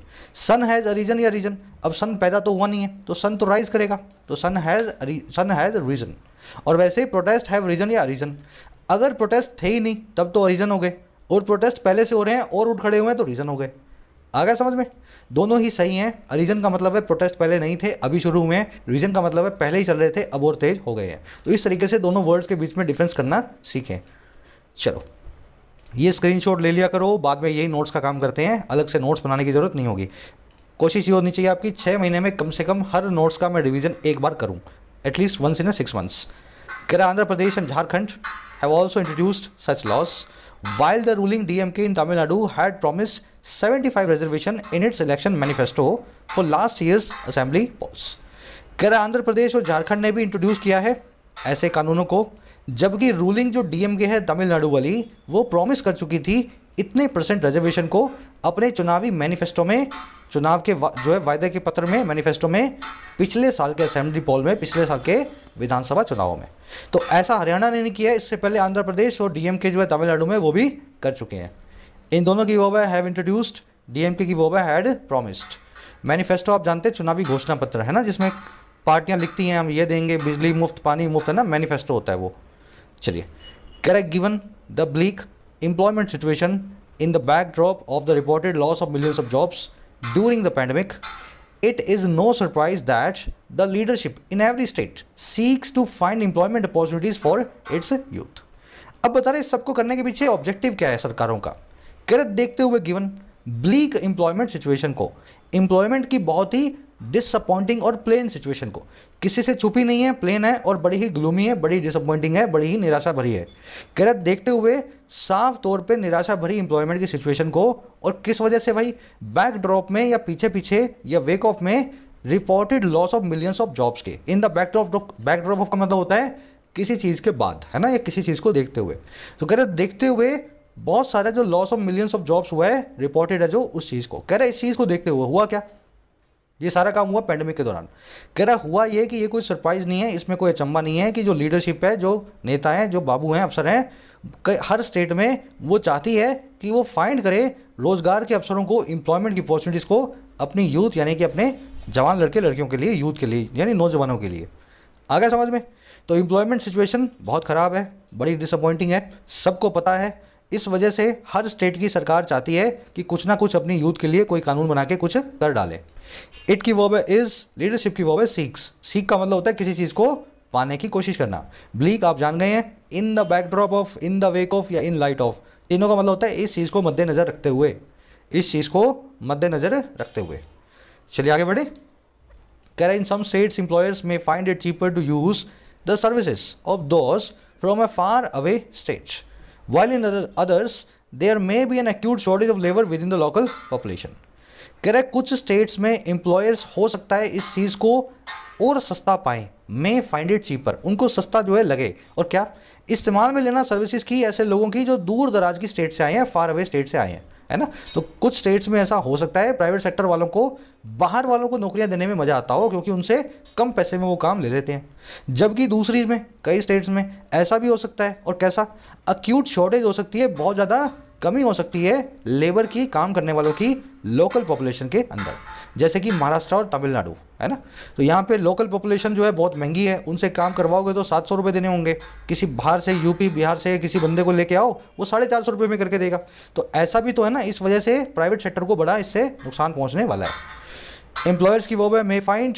sun has a risen or risen अब सन पैदा तो हुआ नहीं है तो सन तो राइज करेगा तो sun has sun has risen और वैसे ही protest have risen or risen अगर प्रोटेस्ट थे ही नहीं तब तो रीजन हो गए और प्रोटेस्ट पहले से हो रहे हैं और उठ खड़े हुए हैं तो रीजन हो गए आ गया समझ में दोनों ही सही हैं रीज़न का मतलब है प्रोटेस्ट पहले नहीं थे अभी शुरू हुए हैं रीज़न का मतलब है पहले ही चल रहे थे अब और तेज हो गए हैं तो इस तरीके से दोनों वर्ड्स के बीच में डिफरेंस करना सीखें चलो ये स्क्रीनशॉट ले लिया करो बाद में यही नोट्स का काम करते हैं अलग से नोट्स बनाने की ज़रूरत नहीं होगी कोशिश ये होनी चाहिए आपकी छः महीने में कम से कम हर नोट्स का मैं रिवीजन एक बार करूँ at least once in six months रहा Andhra Pradesh and Jharkhand have also introduced such laws while the ruling DMK in Tamil Nadu had promised 75 reservation in its election manifesto for last year's assembly polls. कर आंध्र प्रदेश और झारखंड ने भी introduce किया है ऐसे कानूनों को जबकि रूलिंग जो डीएमके है तमिलनाडु वाली वो प्रॉमिस कर चुकी थी इतने परसेंट रिजर्वेशन को अपने चुनावी मैनिफेस्टो में चुनाव के जो है वायदे के पत्र में मैनिफेस्टो में पिछले साल के असेंबली पोल में पिछले साल के विधानसभा चुनावों में तो ऐसा हरियाणा ने नहीं किया इससे पहले आंध्र प्रदेश और के जो है तमिलनाडु में वो भी कर चुके हैं इन दोनों की वो हैव इंट्रोड्यूस्ड के की वो हैड प्रोमिस्ड मैनिफेस्टो आप जानते हैं चुनावी घोषणा पत्र है ना जिसमें पार्टियां लिखती हैं हम ये देंगे बिजली मुफ्त पानी मुफ्त है ना मैनिफेस्टो होता है वो चलिए correct given the bleak employment situation in the backdrop of the reported loss of millions of jobs during the pandemic, it is no surprise that the leadership in every state seeks to find employment opportunities for its youth. अब बता रहे सबको करने के पीछे objective क्या है सरकारों का किरत देखते हुए गिवन ब्लीक एम्प्लॉयमेंट सिचुएशन को एम्प्लॉयमेंट की बहुत ही डिसअपॉइंटिंग और प्लेन सिचुएशन को किसी से छुपी नहीं है प्लेन है और बड़ी ही ग्लूमी है बड़ी डिसअपॉइंटिंग है बड़ी ही निराशा भरी है गलत देखते हुए साफ तौर पे निराशा भरी इंप्लॉयमेंट की सिचुएशन को और किस वजह से भाई बैकड्रॉप में या पीछे पीछे या वेक ऑफ में reported loss of millions of jobs के in the backdrop backdrop of का मतलब होता है किसी चीज़ के बाद है ना या किसी चीज़ को देखते हुए तो कह रहे देखते हुए बहुत सारे जो loss of millions of jobs हुआ है रिपोर्टेड है जो उस चीज़ को कह रहे इस चीज़ को देखते हुए हुआ क्या ये सारा काम हुआ पैंडमिक के दौरान कह रहा हुआ ये कि ये कोई सरप्राइज़ नहीं है इसमें कोई अचंबा नहीं है कि जो लीडरशिप है जो नेता हैं जो बाबू हैं अफसर हैं हर स्टेट में वो चाहती है कि वो फाइंड करे रोज़गार के अफसरों को एम्प्लॉयमेंट की अपॉर्चुनिटीज़ को अपनी यूथ यानी कि अपने जवान लड़के लड़कियों के लिए यूथ के लिए यानी नौजवानों के लिए आ गया समझ में तो एम्प्लॉयमेंट सिचुएशन बहुत ख़राब है बड़ी डिसअपॉइंटिंग है सबको पता है इस वजह से हर स्टेट की सरकार चाहती है कि कुछ ना कुछ अपनी यूथ के लिए कोई कानून बना के कुछ कर डाले इट की वॉब इज़ लीडरशिप की वॉब है सीक्स सीख का मतलब होता है किसी चीज़ को पाने की कोशिश करना ब्लीक आप जान गए हैं in the backdrop of in the wake of या इन लाइट ऑफ तीनों का मतलब होता है इस चीज़ को मद्देनज़र रखते हुए इस चीज़ को मद्देनज़र रखते हुए चलिए आगे बढ़े कह रहे in some states employers may find it cheaper to use the services of those from a far away states while in others there may be an acute shortage of labor within the local population. कह रहा है कुछ states में employers हो सकता है इस चीज़ को और सस्ता पाएं मे फाइंड इट चीपर उनको सस्ता जो है लगे और क्या इस्तेमाल में लेना सर्विसेज की ऐसे लोगों की जो दूर दराज की स्टेट से आए हैं फार अवे स्टेट से आए हैं है ना तो कुछ स्टेट्स में ऐसा हो सकता है प्राइवेट सेक्टर वालों को बाहर वालों को नौकरियां देने में मज़ा आता हो क्योंकि उनसे कम पैसे में वो काम ले लेते हैं जबकि दूसरी में कई स्टेट्स में ऐसा भी हो सकता है और कैसा अक्यूट शॉर्टेज हो सकती है बहुत ज़्यादा कमी हो सकती है लेबर की काम करने वालों की लोकल पॉपुलेशन के अंदर जैसे कि महाराष्ट्र और तमिलनाडु है ना तो यहाँ पे लोकल पॉपुलेशन जो है बहुत महंगी है उनसे काम करवाओगे तो सात सौ रुपये देने होंगे किसी बाहर से यूपी बिहार से किसी बंदे को लेके आओ वो साढ़े चार सौ रुपये में करके देगा तो ऐसा भी तो है ना इस वजह से प्राइवेट सेक्टर को बड़ा इससे नुकसान पहुँचने वाला है एम्प्लॉयर्स की वो है मे फाइंड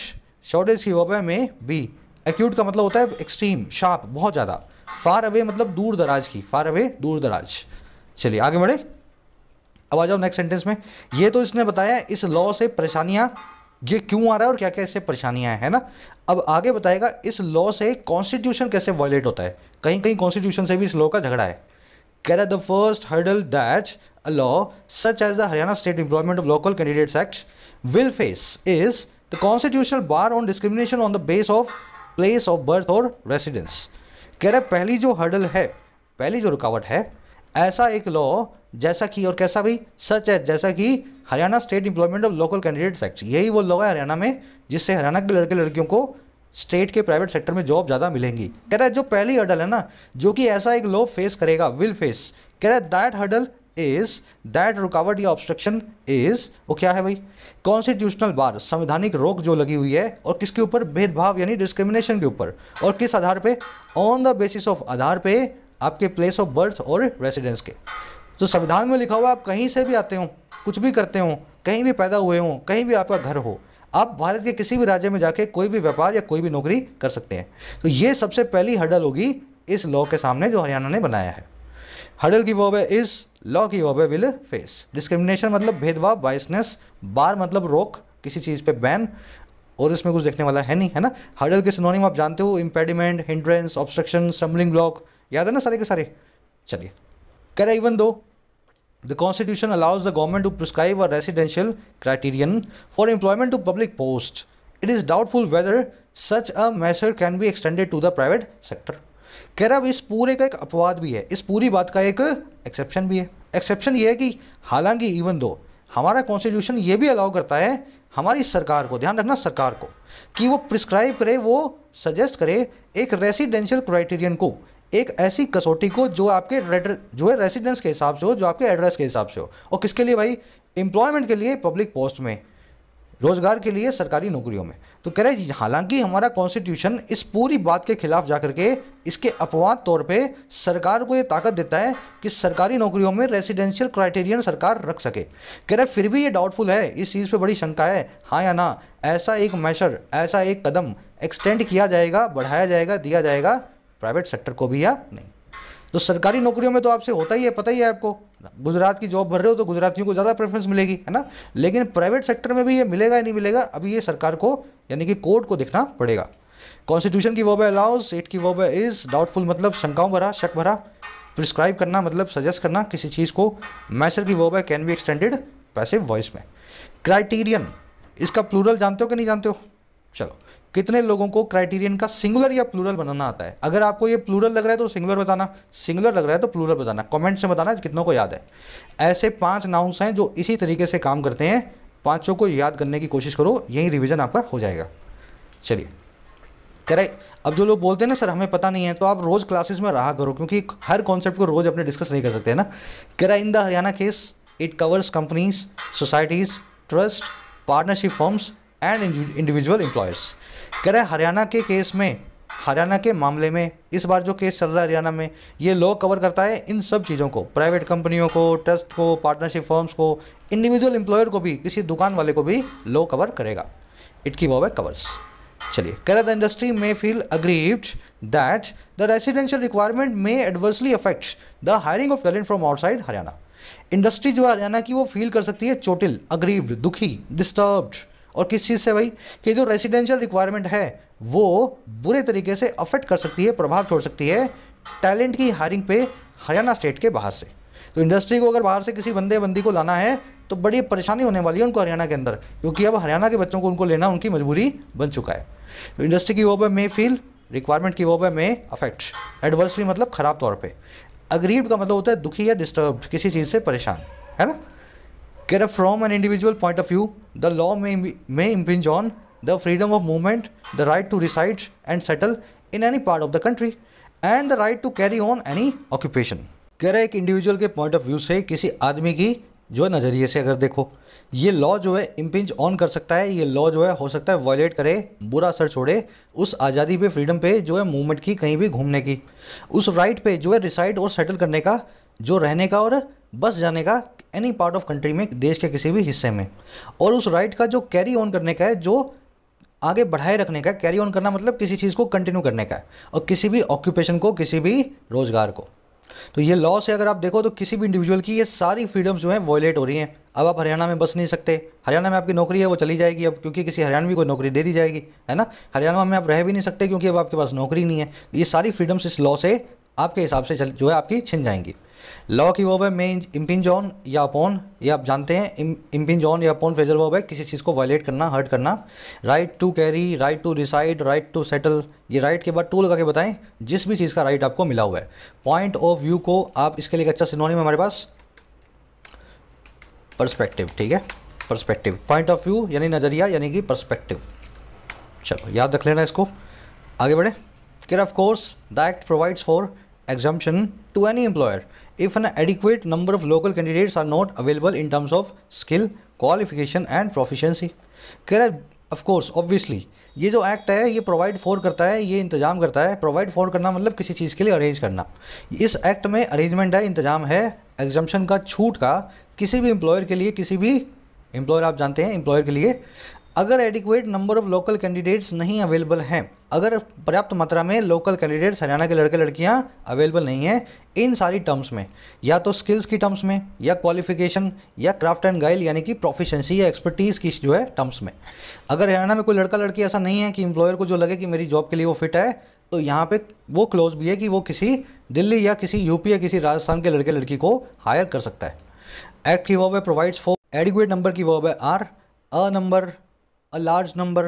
शॉर्टेज की वो है मे बी एक्यूट का मतलब होता है एक्सट्रीम शार्प बहुत ज़्यादा फार अवे मतलब दूर दराज की फार अवे दूर दराज चलिए आगे बढ़े अब आ जाओ नेक्स्ट सेंटेंस में ये तो इसने बताया इस लॉ से परेशानियां ये क्यों आ रहा है और क्या क्या इससे परेशानियाँ हैं है ना अब आगे बताएगा इस लॉ से कॉन्स्टिट्यूशन कैसे वायलेट होता है कहीं कहीं कॉन्स्टिट्यूशन से भी इस लॉ का झगड़ा है कह रहा the first hurdle that a law such as the Haryana state employment of local candidates act will face is the constitutional bar on discrimination on the base of place of birth और residence कह रहा पहली जो hurdle है पहली जो रुकावट है ऐसा एक लॉ जैसा कि और कैसा भाई सच है जैसा कि Haryana state employment of local candidates act यही वो लॉ है हरियाणा में जिससे हरियाणा के लड़के लड़कियों को स्टेट के प्राइवेट सेक्टर में जॉब ज़्यादा मिलेंगी कह रहा है जो पहली हर्डल है ना जो कि ऐसा एक लॉ फेस करेगा विल फेस कह रहा है दैट हर्डल इज दैट रुकावट या ऑब्स्ट्रक्शन इज वो क्या है भाई कॉन्स्टिट्यूशनल बार संवैधानिक रोक जो लगी हुई है और किसके ऊपर भेदभाव यानी डिस्क्रिमिनेशन के ऊपर और किस आधार पे ऑन द बेसिस ऑफ आधार पे आपके प्लेस ऑफ बर्थ और रेसिडेंस के तो संविधान में लिखा हुआ आप कहीं से भी आते हो कुछ भी करते हो कहीं भी पैदा हुए हों कहीं भी आपका घर हो आप भारत के किसी भी राज्य में जाके कोई भी व्यापार या कोई भी नौकरी कर सकते हैं तो ये सबसे पहली हडल होगी इस लॉ के सामने जो हरियाणा ने बनाया है हडल की वॉब है इस लॉ की वॉब है विल फेस डिस्क्रिमिनेशन मतलब भेदभाव बाइसनेस बार मतलब रोक किसी चीज़ पे बैन और इसमें कुछ देखने वाला है नहीं है ना हर्डल के सिनोनिम आप जानते हो impediment hindrance obstruction stumbling block याद है ना सारे के सारे चलिए कर even though the constitution allows the government to prescribe a residential criterion for employment to public post it is doubtful whether such a measure can be extended to the private sector कह रहा अब इस पूरे का एक अपवाद भी है इस पूरी बात का एक एक्सेप्शन भी है एक्सेप्शन ये है कि हालांकि इवन दो हमारा कॉन्स्टिट्यूशन ये भी अलाउ करता है हमारी सरकार को ध्यान रखना सरकार को कि वो प्रिस्क्राइब करे वो सजेस्ट करे एक रेसिडेंशियल क्राइटेरियन को एक ऐसी कसौटी को जो आपके जो है रेसिडेंस के हिसाब से हो जो आपके एड्रेस के हिसाब से हो और किसके लिए भाई एम्प्लॉयमेंट के लिए पब्लिक पोस्ट में रोज़गार के लिए सरकारी नौकरियों में तो कह रहे हालांकि हमारा कॉन्स्टिट्यूशन इस पूरी बात के खिलाफ जा के इसके अपवाद तौर पे सरकार को ये ताकत देता है कि सरकारी नौकरियों में रेसिडेंशियल क्राइटेरियन सरकार रख सके कह रहे फिर भी ये डाउटफुल है इस चीज़ पे बड़ी शंका है हाँ या ना ऐसा एक मैशर ऐसा एक कदम एक्सटेंड किया जाएगा बढ़ाया जाएगा दिया जाएगा प्राइवेट सेक्टर को भी या नहीं तो सरकारी नौकरियों में तो आपसे होता ही है पता ही है आपको गुजरात की जॉब भर रहे हो तो गुजरातियों को ज़्यादा प्रेफरेंस मिलेगी है ना लेकिन प्राइवेट सेक्टर में भी ये मिलेगा या नहीं मिलेगा अभी ये सरकार को यानी कि कोर्ट को देखना पड़ेगा कॉन्स्टिट्यूशन की वो बाय अलाउस एट की वो बाय इज डाउटफुल मतलब शंकाओं भरा शक भरा प्रिस्क्राइब करना मतलब सजेस्ट करना किसी चीज़ को मैसर की वो by can be extended passive voice में क्राइटेरियन इसका प्लूरल जानते हो कि नहीं जानते हो चलो कितने लोगों को क्राइटेरियन का सिंगुलर या प्लूरल बनाना आता है अगर आपको ये प्लूरल लग रहा है तो सिंगुलर बताना सिंगुलर लग रहा है तो प्लूरल बताना कमेंट से बताना कितनों को याद है ऐसे पांच नाउंस हैं जो इसी तरीके से काम करते हैं पांचों को याद करने की कोशिश करो यही रिविजन आपका हो जाएगा चलिए करे अब जो लोग बोलते हैं ना सर हमें पता नहीं है तो आप रोज़ क्लासेस में रहा करो क्योंकि हर कॉन्सेप्ट को रोज़ अपने डिस्कस नहीं कर सकते ना करा in the Haryana case it covers companies societies trust partnership forms and individual employers कह रहे हरियाणा के केस में हरियाणा के मामले में इस बार जो केस चल रहा है हरियाणा में ये लॉ कवर करता है इन सब चीज़ों को प्राइवेट कंपनियों को ट्रस्ट को पार्टनरशिप फर्म्स को इंडिविजुअल एम्प्लॉयर को भी किसी दुकान वाले को भी लॉ कवर करेगा इट की वॉवे कवर्स चलिए कह रहा the industry may feel aggrieved that the residential requirement may adversely affect the hiring of talent from outside Haryana industry जो हरियाणा की वो फील कर सकती है चोटिल अग्रीव्ड दुखी डिस्टर्ब्ड और किस चीज़ से भाई कि जो रेसिडेंशियल रिक्वायरमेंट है वो बुरे तरीके से अफेक्ट कर सकती है प्रभाव छोड़ सकती है टैलेंट की हायरिंग पे हरियाणा स्टेट के बाहर से तो इंडस्ट्री को अगर बाहर से किसी बंदे बंदी को लाना है तो बड़ी परेशानी होने वाली है उनको हरियाणा के अंदर क्योंकि अब हरियाणा के बच्चों को उनको लेना उनकी मजबूरी बन चुका है तो इंडस्ट्री की वो पे मे फील रिक्वायरमेंट की वो मतलब पे मे अफेक्ट एडवर्सली मतलब ख़राब तौर पर अग्रीव का मतलब होता है दुखी या डिस्टर्ब किसी चीज़ से परेशान है ना कैर from an individual point of view the law may may impinge on the freedom of movement the right to reside and settle in any part of the country and the right to carry on any occupation कह रहे हैं एक individual के point of view से किसी आदमी की जो है नज़रिए से अगर देखो ये लॉ जो है इम्पिंज ऑन कर सकता है ये लॉ जो है हो सकता है वायलेट करे बुरा असर छोड़े उस आज़ादी पे फ्रीडम पे जो है मूवमेंट की कहीं भी घूमने की उस राइट पे जो है रिसाइड और सेटल करने का जो रहने का और बस जाने का एनी पार्ट ऑफ कंट्री में देश के किसी भी हिस्से में और उस राइट का जो कैरी ऑन करने का है जो आगे बढ़ाए रखने का कैरी ऑन करना मतलब किसी चीज़ को कंटिन्यू करने का है और किसी भी ऑक्यूपेशन को किसी भी रोज़गार को तो ये लॉ से अगर आप देखो तो किसी भी इंडिविजुअल की ये सारी फ्रीडम्स जो है वॉयलेट हो रही हैं अब आप हरियाणा में बस नहीं सकते हरियाणा में आपकी नौकरी है वो चली जाएगी अब क्योंकि किसी हरियाणवी को नौकरी दे दी जाएगी है ना हरियाणा में आप रह भी नहीं सकते क्योंकि अब आपके पास नौकरी नहीं है तो ये सारी फ्रीडम्स इस लॉ से आपके हिसाब से जो है आपकी छिन जाएंगी लॉ की वर्ब है मे इम्पिंज ऑन या अपॉन ये आप जानते हैं इम्पिंज ऑन या अपॉन फ्रेजल वर्ब है किसी चीज़ को वायलेट करना हर्ट करना right to carry right to decide right to settle ये राइट right के बाद टू लगा के बताएं जिस भी चीज़ का राइट right आपको मिला हुआ है पॉइंट ऑफ व्यू को आप इसके लिए अच्छा सिनोनिम हमारे पास परस्पेक्टिव ठीक है परस्पेक्टिव पॉइंट ऑफ व्यू यानी नज़रिया यानी कि परस्पेक्टिव चलो याद रख लेना इसको आगे बढ़े कि of course the act provides for exemption to any employer if an adequate number of local candidate are not available in terms of skill qualification and proficiency कह रहा कोर्स ऑब्वियसली ये जो एक्ट है ये प्रोवाइड फॉर करता है ये इंतजाम करता है प्रोवाइड फॉर करना मतलब किसी चीज़ के लिए अरेंज करना इस एक्ट में अरेंजमेंट है इंतजाम है एग्जामेशन का छूट का किसी भी एम्प्लॉयर के लिए किसी भी एम्प्लॉयर आप जानते हैं एम्प्लॉयर के लिए अगर adequate number of local candidates नहीं अवेलेबल हैं अगर पर्याप्त मात्रा में लोकल कैंडिडेट्स हरियाणा के लड़के लड़कियां अवेलेबल नहीं हैं इन सारी टर्म्स में या तो स्किल्स की टर्म्स में या क्वालिफिकेशन या क्राफ्ट एंड गाइल यानी कि प्रोफिशेंसी या एक्सपर्टीज़ की जो है टर्म्स में अगर हरियाणा में कोई लड़का लड़की ऐसा नहीं है कि एम्प्लॉयर को जो लगे कि मेरी जॉब के लिए वो फिट है तो यहाँ पे वो क्लोज भी है कि वो किसी दिल्ली या किसी यूपी या किसी राजस्थान के लड़के लड़की को हायर कर सकता है एक्ट की वर्ब है प्रोवाइड्स फॉर एडिक्वेट नंबर की वर्ब है are a number a large number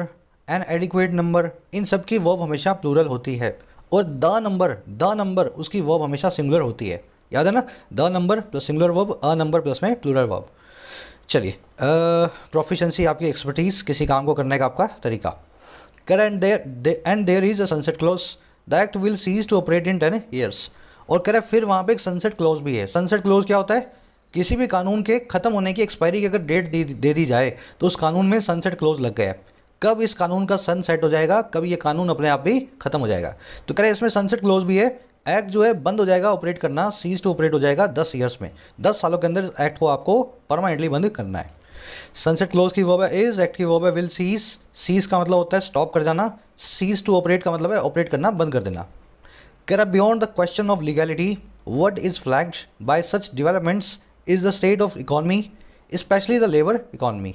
an adequate number इन सब की वर्ब हमेशा प्लूरल होती है और द नंबर द नंबर उसकी वर्ब हमेशा सिंगुलर होती है याद है ना the number plus singular verb a number plus में प्लूरल वर्ब चलिए प्रोफिशंसी आपकी एक्सपर्टीज़ किसी काम को करने का आपका तरीका कर and there and there is a sunset clause the act will cease to operate in ten years और करें फिर वहाँ पे एक सनसेट क्लोज भी है सनसेट क्लोज क्या होता है किसी भी कानून के ख़त्म होने की एक्सपायरी की अगर डेट दे दे दी जाए तो उस कानून में सनसेट क्लोज लग गया कब इस कानून का सनसेट हो जाएगा कब ये कानून अपने आप भी खत्म हो जाएगा तो कह रहे इसमें सनसेट क्लोज भी है एक्ट जो है बंद हो जाएगा ऑपरेट करना सीज टू ऑपरेट हो जाएगा दस ईयर्स में दस सालों के अंदर इस एक्ट को आपको परमानेंटली बंद करना है सनसेट क्लोज की वर्ब है इज एक्ट की वर्ब है विल सीज सीज का मतलब होता है स्टॉप कर जाना सीज टू ऑपरेट का मतलब है ऑपरेट करना बंद कर देना कह रहा beyond the question of legality what is flagged by such developments is the state of economy especially the labour economy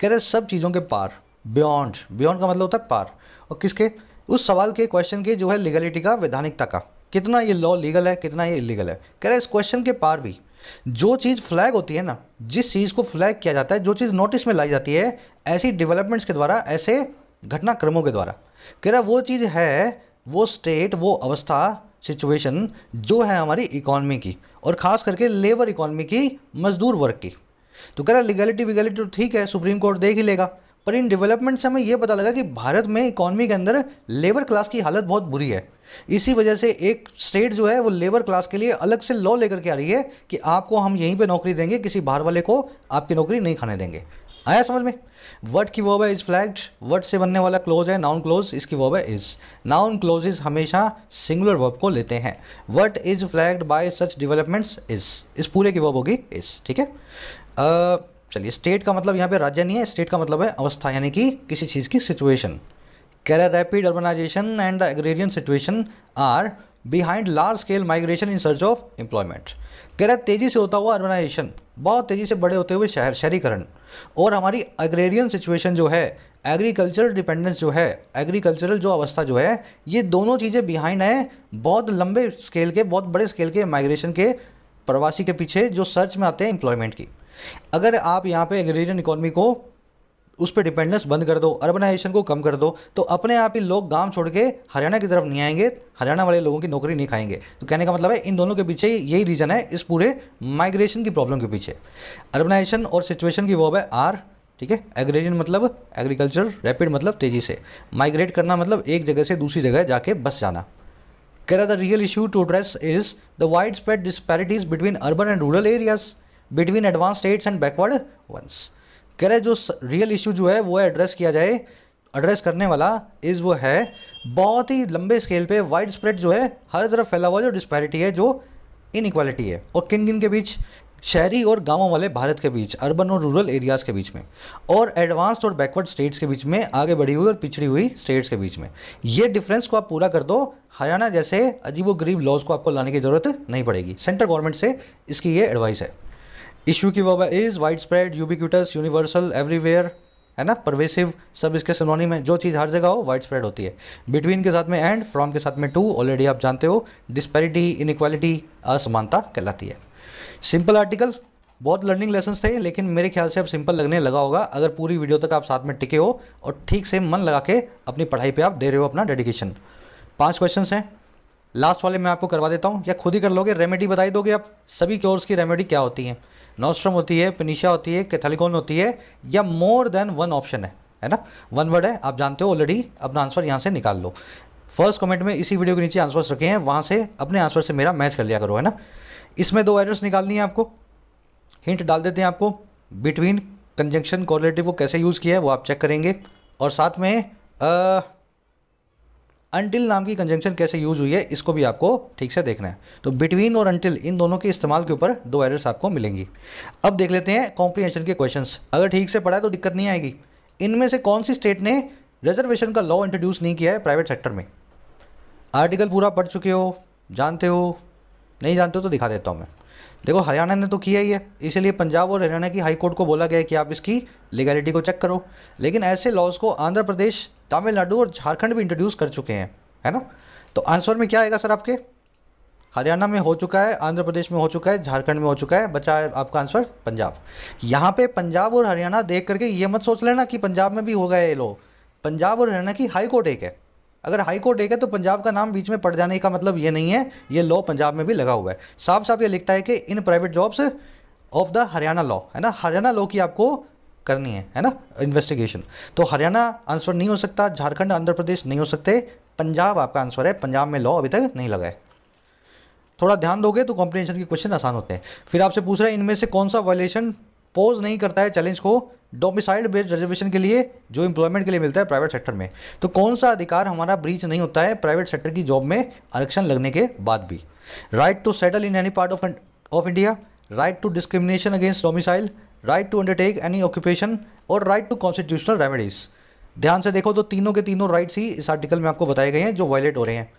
कह रहे सब चीज़ों के पार बियॉन्ड बियॉन्ड का मतलब होता है पार और किसके उस सवाल के क्वेश्चन के जो है लीगलिटी का वैधानिकता का कितना ये लॉ लीगल है कितना ये इलीगल है कह रहे इस क्वेश्चन के पार भी जो चीज़ फ्लैग होती है ना जिस चीज़ को फ्लैग किया जाता है जो चीज़ नोटिस में लाई जाती है ऐसी डेवलपमेंट्स के द्वारा ऐसे घटनाक्रमों के द्वारा कह रहा वो चीज़ है वो स्टेट वो अवस्था सिचुएशन जो है हमारी इकॉनमी की और ख़ास करके लेबर इकॉनमी की मजदूर वर्ग की तो कह रहा लीगलिटी विगलिटी तो ठीक है सुप्रीम कोर्ट देख ही लेगा पर इन डेवलपमेंट से हमें यह पता लगा कि भारत में इकॉनमी के अंदर लेबर क्लास की हालत बहुत बुरी है इसी वजह से एक स्टेट जो है वो लेबर क्लास के लिए अलग से लॉ लेकर के आ रही है कि आपको हम यहीं पे नौकरी देंगे किसी बाहर वाले को आपकी नौकरी नहीं खाने देंगे आया समझ में वर्ड की वर्ब है इज फ्लैग्ड वर्ड से बनने वाला क्लोज है नाउन क्लोज इसकी वर्ब है इज नाउन क्लोजेज हमेशा सिंगुलर वर्ब को लेते हैं word is flagged by such developments is इस पूरे की वर्ब होगी इज ठीक है चलिए स्टेट का मतलब यहाँ पे राज्य नहीं है स्टेट का मतलब है अवस्था यानी कि किसी चीज़ की सिचुएशन कह रहे rapid urbanisation and agrarian situation are behind large scale migration in search of employment कह रहा है तेज़ी से होता हुआ अर्बनाइजेशन बहुत तेज़ी से बड़े होते हुए शहर शहरीकरण और हमारी एग्रेरियन सिचुएशन जो है एग्रीकल्चरल डिपेंडेंस जो है एग्रीकल्चरल जो अवस्था जो है ये दोनों चीज़ें बिहाइंड हैं बहुत लंबे स्केल के बहुत बड़े स्केल के माइग्रेशन के प्रवासी के पीछे जो सर्च में आते हैं एम्प्लॉयमेंट की अगर आप यहाँ पे एग्रेरियन इकोनॉमी को उस पर डिपेंडेंस बंद कर दो अर्बनाइजेशन को कम कर दो तो अपने आप ही लोग गांव छोड़ के हरियाणा की तरफ नहीं आएंगे हरियाणा वाले लोगों की नौकरी नहीं खाएंगे तो कहने का मतलब है इन दोनों के पीछे यही रीज़न है इस पूरे माइग्रेशन की प्रॉब्लम के पीछे अर्बनाइजेशन और सिचुएशन की वो है आर ठीक है एग्रेजन मतलब एग्रीकल्चर रैपिड मतलब तेज़ी से माइग्रेट करना मतलब एक जगह से दूसरी जगह जाके बस जाना कह रहा the real issue to address is the widespread disparities between urban and rural areas between advance states and backward ones कह रहे जो रियल इशू जो है वो एड्रेस किया जाए एड्रेस करने वाला इज़ वो है बहुत ही लंबे स्केल पे वाइड स्प्रेड जो है हर तरफ फैला हुआ जो डिस्पैरिटी है जो इनक्वालिटी है और किन किन के बीच शहरी और गांवों वाले भारत के बीच अर्बन और रूरल एरियाज़ के बीच में और एडवांस्ड और बैकवर्ड स्टेट्स के बीच में आगे बढ़ी हुई और पिछड़ी हुई स्टेट्स के बीच में ये डिफरेंस को आप पूरा कर दो हरियाणा जैसे अजीबो गरीब लॉज को आपको लाने की ज़रूरत नहीं पड़ेगी सेंट्रल गवर्नमेंट से इसकी ये एडवाइस है इशू की वबा is widespread ubiquitous universal everywhere है ना परवेसिव सब इसके सिनोनिम है जो चीज़ हर जगह हो वाइड स्प्रेड होती है बिटवीन के साथ में एंड फ्रॉम के साथ में टू ऑलरेडी आप जानते हो डिस्पैरिटी इनक्वालिटी असमानता कहलाती है सिंपल आर्टिकल बहुत लर्निंग लेसन थे लेकिन मेरे ख्याल से अब सिंपल लगने लगा होगा अगर पूरी वीडियो तक आप साथ में टिके हो और ठीक से मन लगा के अपनी पढ़ाई पे आप दे रहे हो अपना डेडिकेशन पांच क्वेश्चन हैं लास्ट वाले मैं आपको करवा देता हूँ या खुद ही कर लोगे रेमेडी बताई दोगे आप सभी कोर्स की रेमेडी क्या होती हैं नॉस्ट्रम होती है पिनिशा होती है कैथलिकॉन होती है या मोर देन वन ऑप्शन है है ना वन वर्ड है आप जानते हो ऑलरेडी अपना आंसर यहाँ से निकाल लो फर्स्ट कमेंट में इसी वीडियो के नीचे आंसर्स रखे हैं वहाँ से अपने आंसर से मेरा मैच कर लिया करो है ना इसमें दो एरर्स निकालनी है आपको हिंट डाल देते हैं आपको बिटवीन कंजंक्शन कॉरिलेटिव को कैसे यूज़ किया है वो आप चेक करेंगे और साथ में आ, अनटिल नाम की कंजंक्शन कैसे यूज हुई है इसको भी आपको ठीक से देखना है तो बिटवीन और अनटिल इन दोनों के इस्तेमाल के ऊपर दो एरर्स आपको मिलेंगी अब देख लेते हैं कॉम्प्रीहेंशन के क्वेश्चन अगर ठीक से पढ़ा है तो दिक्कत नहीं आएगी इनमें से कौन सी स्टेट ने रिजर्वेशन का लॉ इंट्रोड्यूस नहीं किया है प्राइवेट सेक्टर में आर्टिकल पूरा पढ़ चुके हो जानते हो नहीं जानते हो तो दिखा देता हूँ मैं देखो हरियाणा ने तो किया ही है इसीलिए पंजाब और हरियाणा की हाई कोर्ट को बोला गया है कि आप इसकी लीगैलिटी को चेक करो लेकिन ऐसे लॉज को आंध्र प्रदेश तमिलनाडु और झारखंड भी इंट्रोड्यूस कर चुके हैं है ना तो आंसर में क्या आएगा सर आपके हरियाणा में हो चुका है आंध्र प्रदेश में हो चुका है झारखंड में हो चुका है बचा है आपका आंसर पंजाब यहाँ पे पंजाब और हरियाणा देख करके ये मत सोच लेना कि पंजाब में भी हो गए ये लोग पंजाब और हरियाणा की हाई कोर्ट एक है अगर हाई कोर्ट एक है तो पंजाब का नाम बीच में पड़ जाने का मतलब ये नहीं है ये लॉ पंजाब में भी लगा हुआ है साफ साफ ये लिखता है कि in private jobs of the Haryana law है ना हरियाणा लॉ की आपको करनी है है ना इन्वेस्टिगेशन तो हरियाणा आंसर नहीं हो सकता झारखंड आंध्र प्रदेश नहीं हो सकते पंजाब आपका आंसर है पंजाब में लॉ अभी तक नहीं लगा है थोड़ा ध्यान दोगे तो कॉम्प्रिहेंशन के क्वेश्चन आसान होते हैं फिर आपसे पूछ रहे हैं इनमें से कौन सा वायलेशन पोज नहीं करता है चैलेंज को डोमिसाइल बेस्ड रिजर्वेशन के लिए जो इंप्लॉयमेंट के लिए मिलता है प्राइवेट सेक्टर में तो कौन सा अधिकार हमारा ब्रीच नहीं होता है प्राइवेट सेक्टर की जॉब में आरक्षण लगने के बाद भी right to settle in any part of of India right to discrimination against domicile right to undertake any occupation और राइट टू कॉन्स्टिट्यूशनल रेमेडीज़ ध्यान से देखो तो तीनों के तीनों राइट्स ही इस आर्टिकल में आपको बताए गए हैं जो वायलेट हो रहे हैं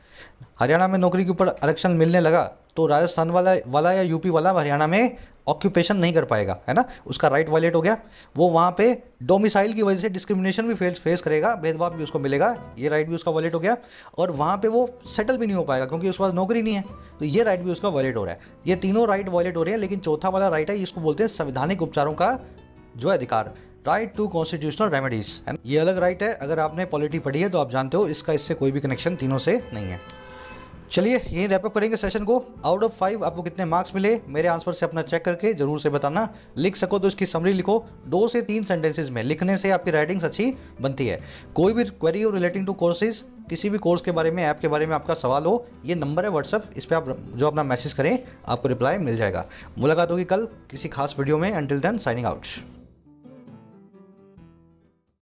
हरियाणा में नौकरी के ऊपर आरक्षण मिलने लगा तो राजस्थान वाला वाला या यूपी वाला हरियाणा में ऑक्यूपेशन नहीं कर पाएगा है ना उसका राइट वायलेट हो गया वो वहाँ पे डोमिसाइल की वजह से डिस्क्रिमिनेशन भी फेस फेस करेगा भेदभाव भी उसको मिलेगा ये राइट भी उसका वॉलेट हो गया और वहाँ पे वो सेटल भी नहीं हो पाएगा क्योंकि उसके पास नौकरी नहीं है तो ये राइट भी उसका वॉलेट हो रहा है ये तीनों राइट वॉलेट हो रहे हैं लेकिन चौथा वाला राइट है इसको बोलते हैं संवैधानिक उपचारों का जो अधिकार राइट टू कॉन्स्टिट्यूशनल रेमेडीज ये अलग राइट है अगर आपने पॉलिटी पढ़ी है तो आप जानते हो इसका इससे कोई भी कनेक्शन तीनों से नहीं है चलिए यहीं रैपअप करेंगे सेशन को आउट ऑफ फाइव आपको कितने मार्क्स मिले मेरे आंसर से अपना चेक करके जरूर से बताना लिख सको तो इसकी समरी लिखो दो से तीन सेंटेंसेज में लिखने से आपकी राइटिंग्स अच्छी बनती है कोई भी क्वेरी हो रिलेटिंग टू कोर्सेज किसी भी कोर्स के बारे में ऐप के बारे में आपका सवाल हो ये नंबर है व्हाट्सअप इस पर आप जो अपना मैसेज करें आपको रिप्लाई मिल जाएगा मुलाकात होगी कल किसी खास वीडियो में एंटिल देन साइनिंग आउट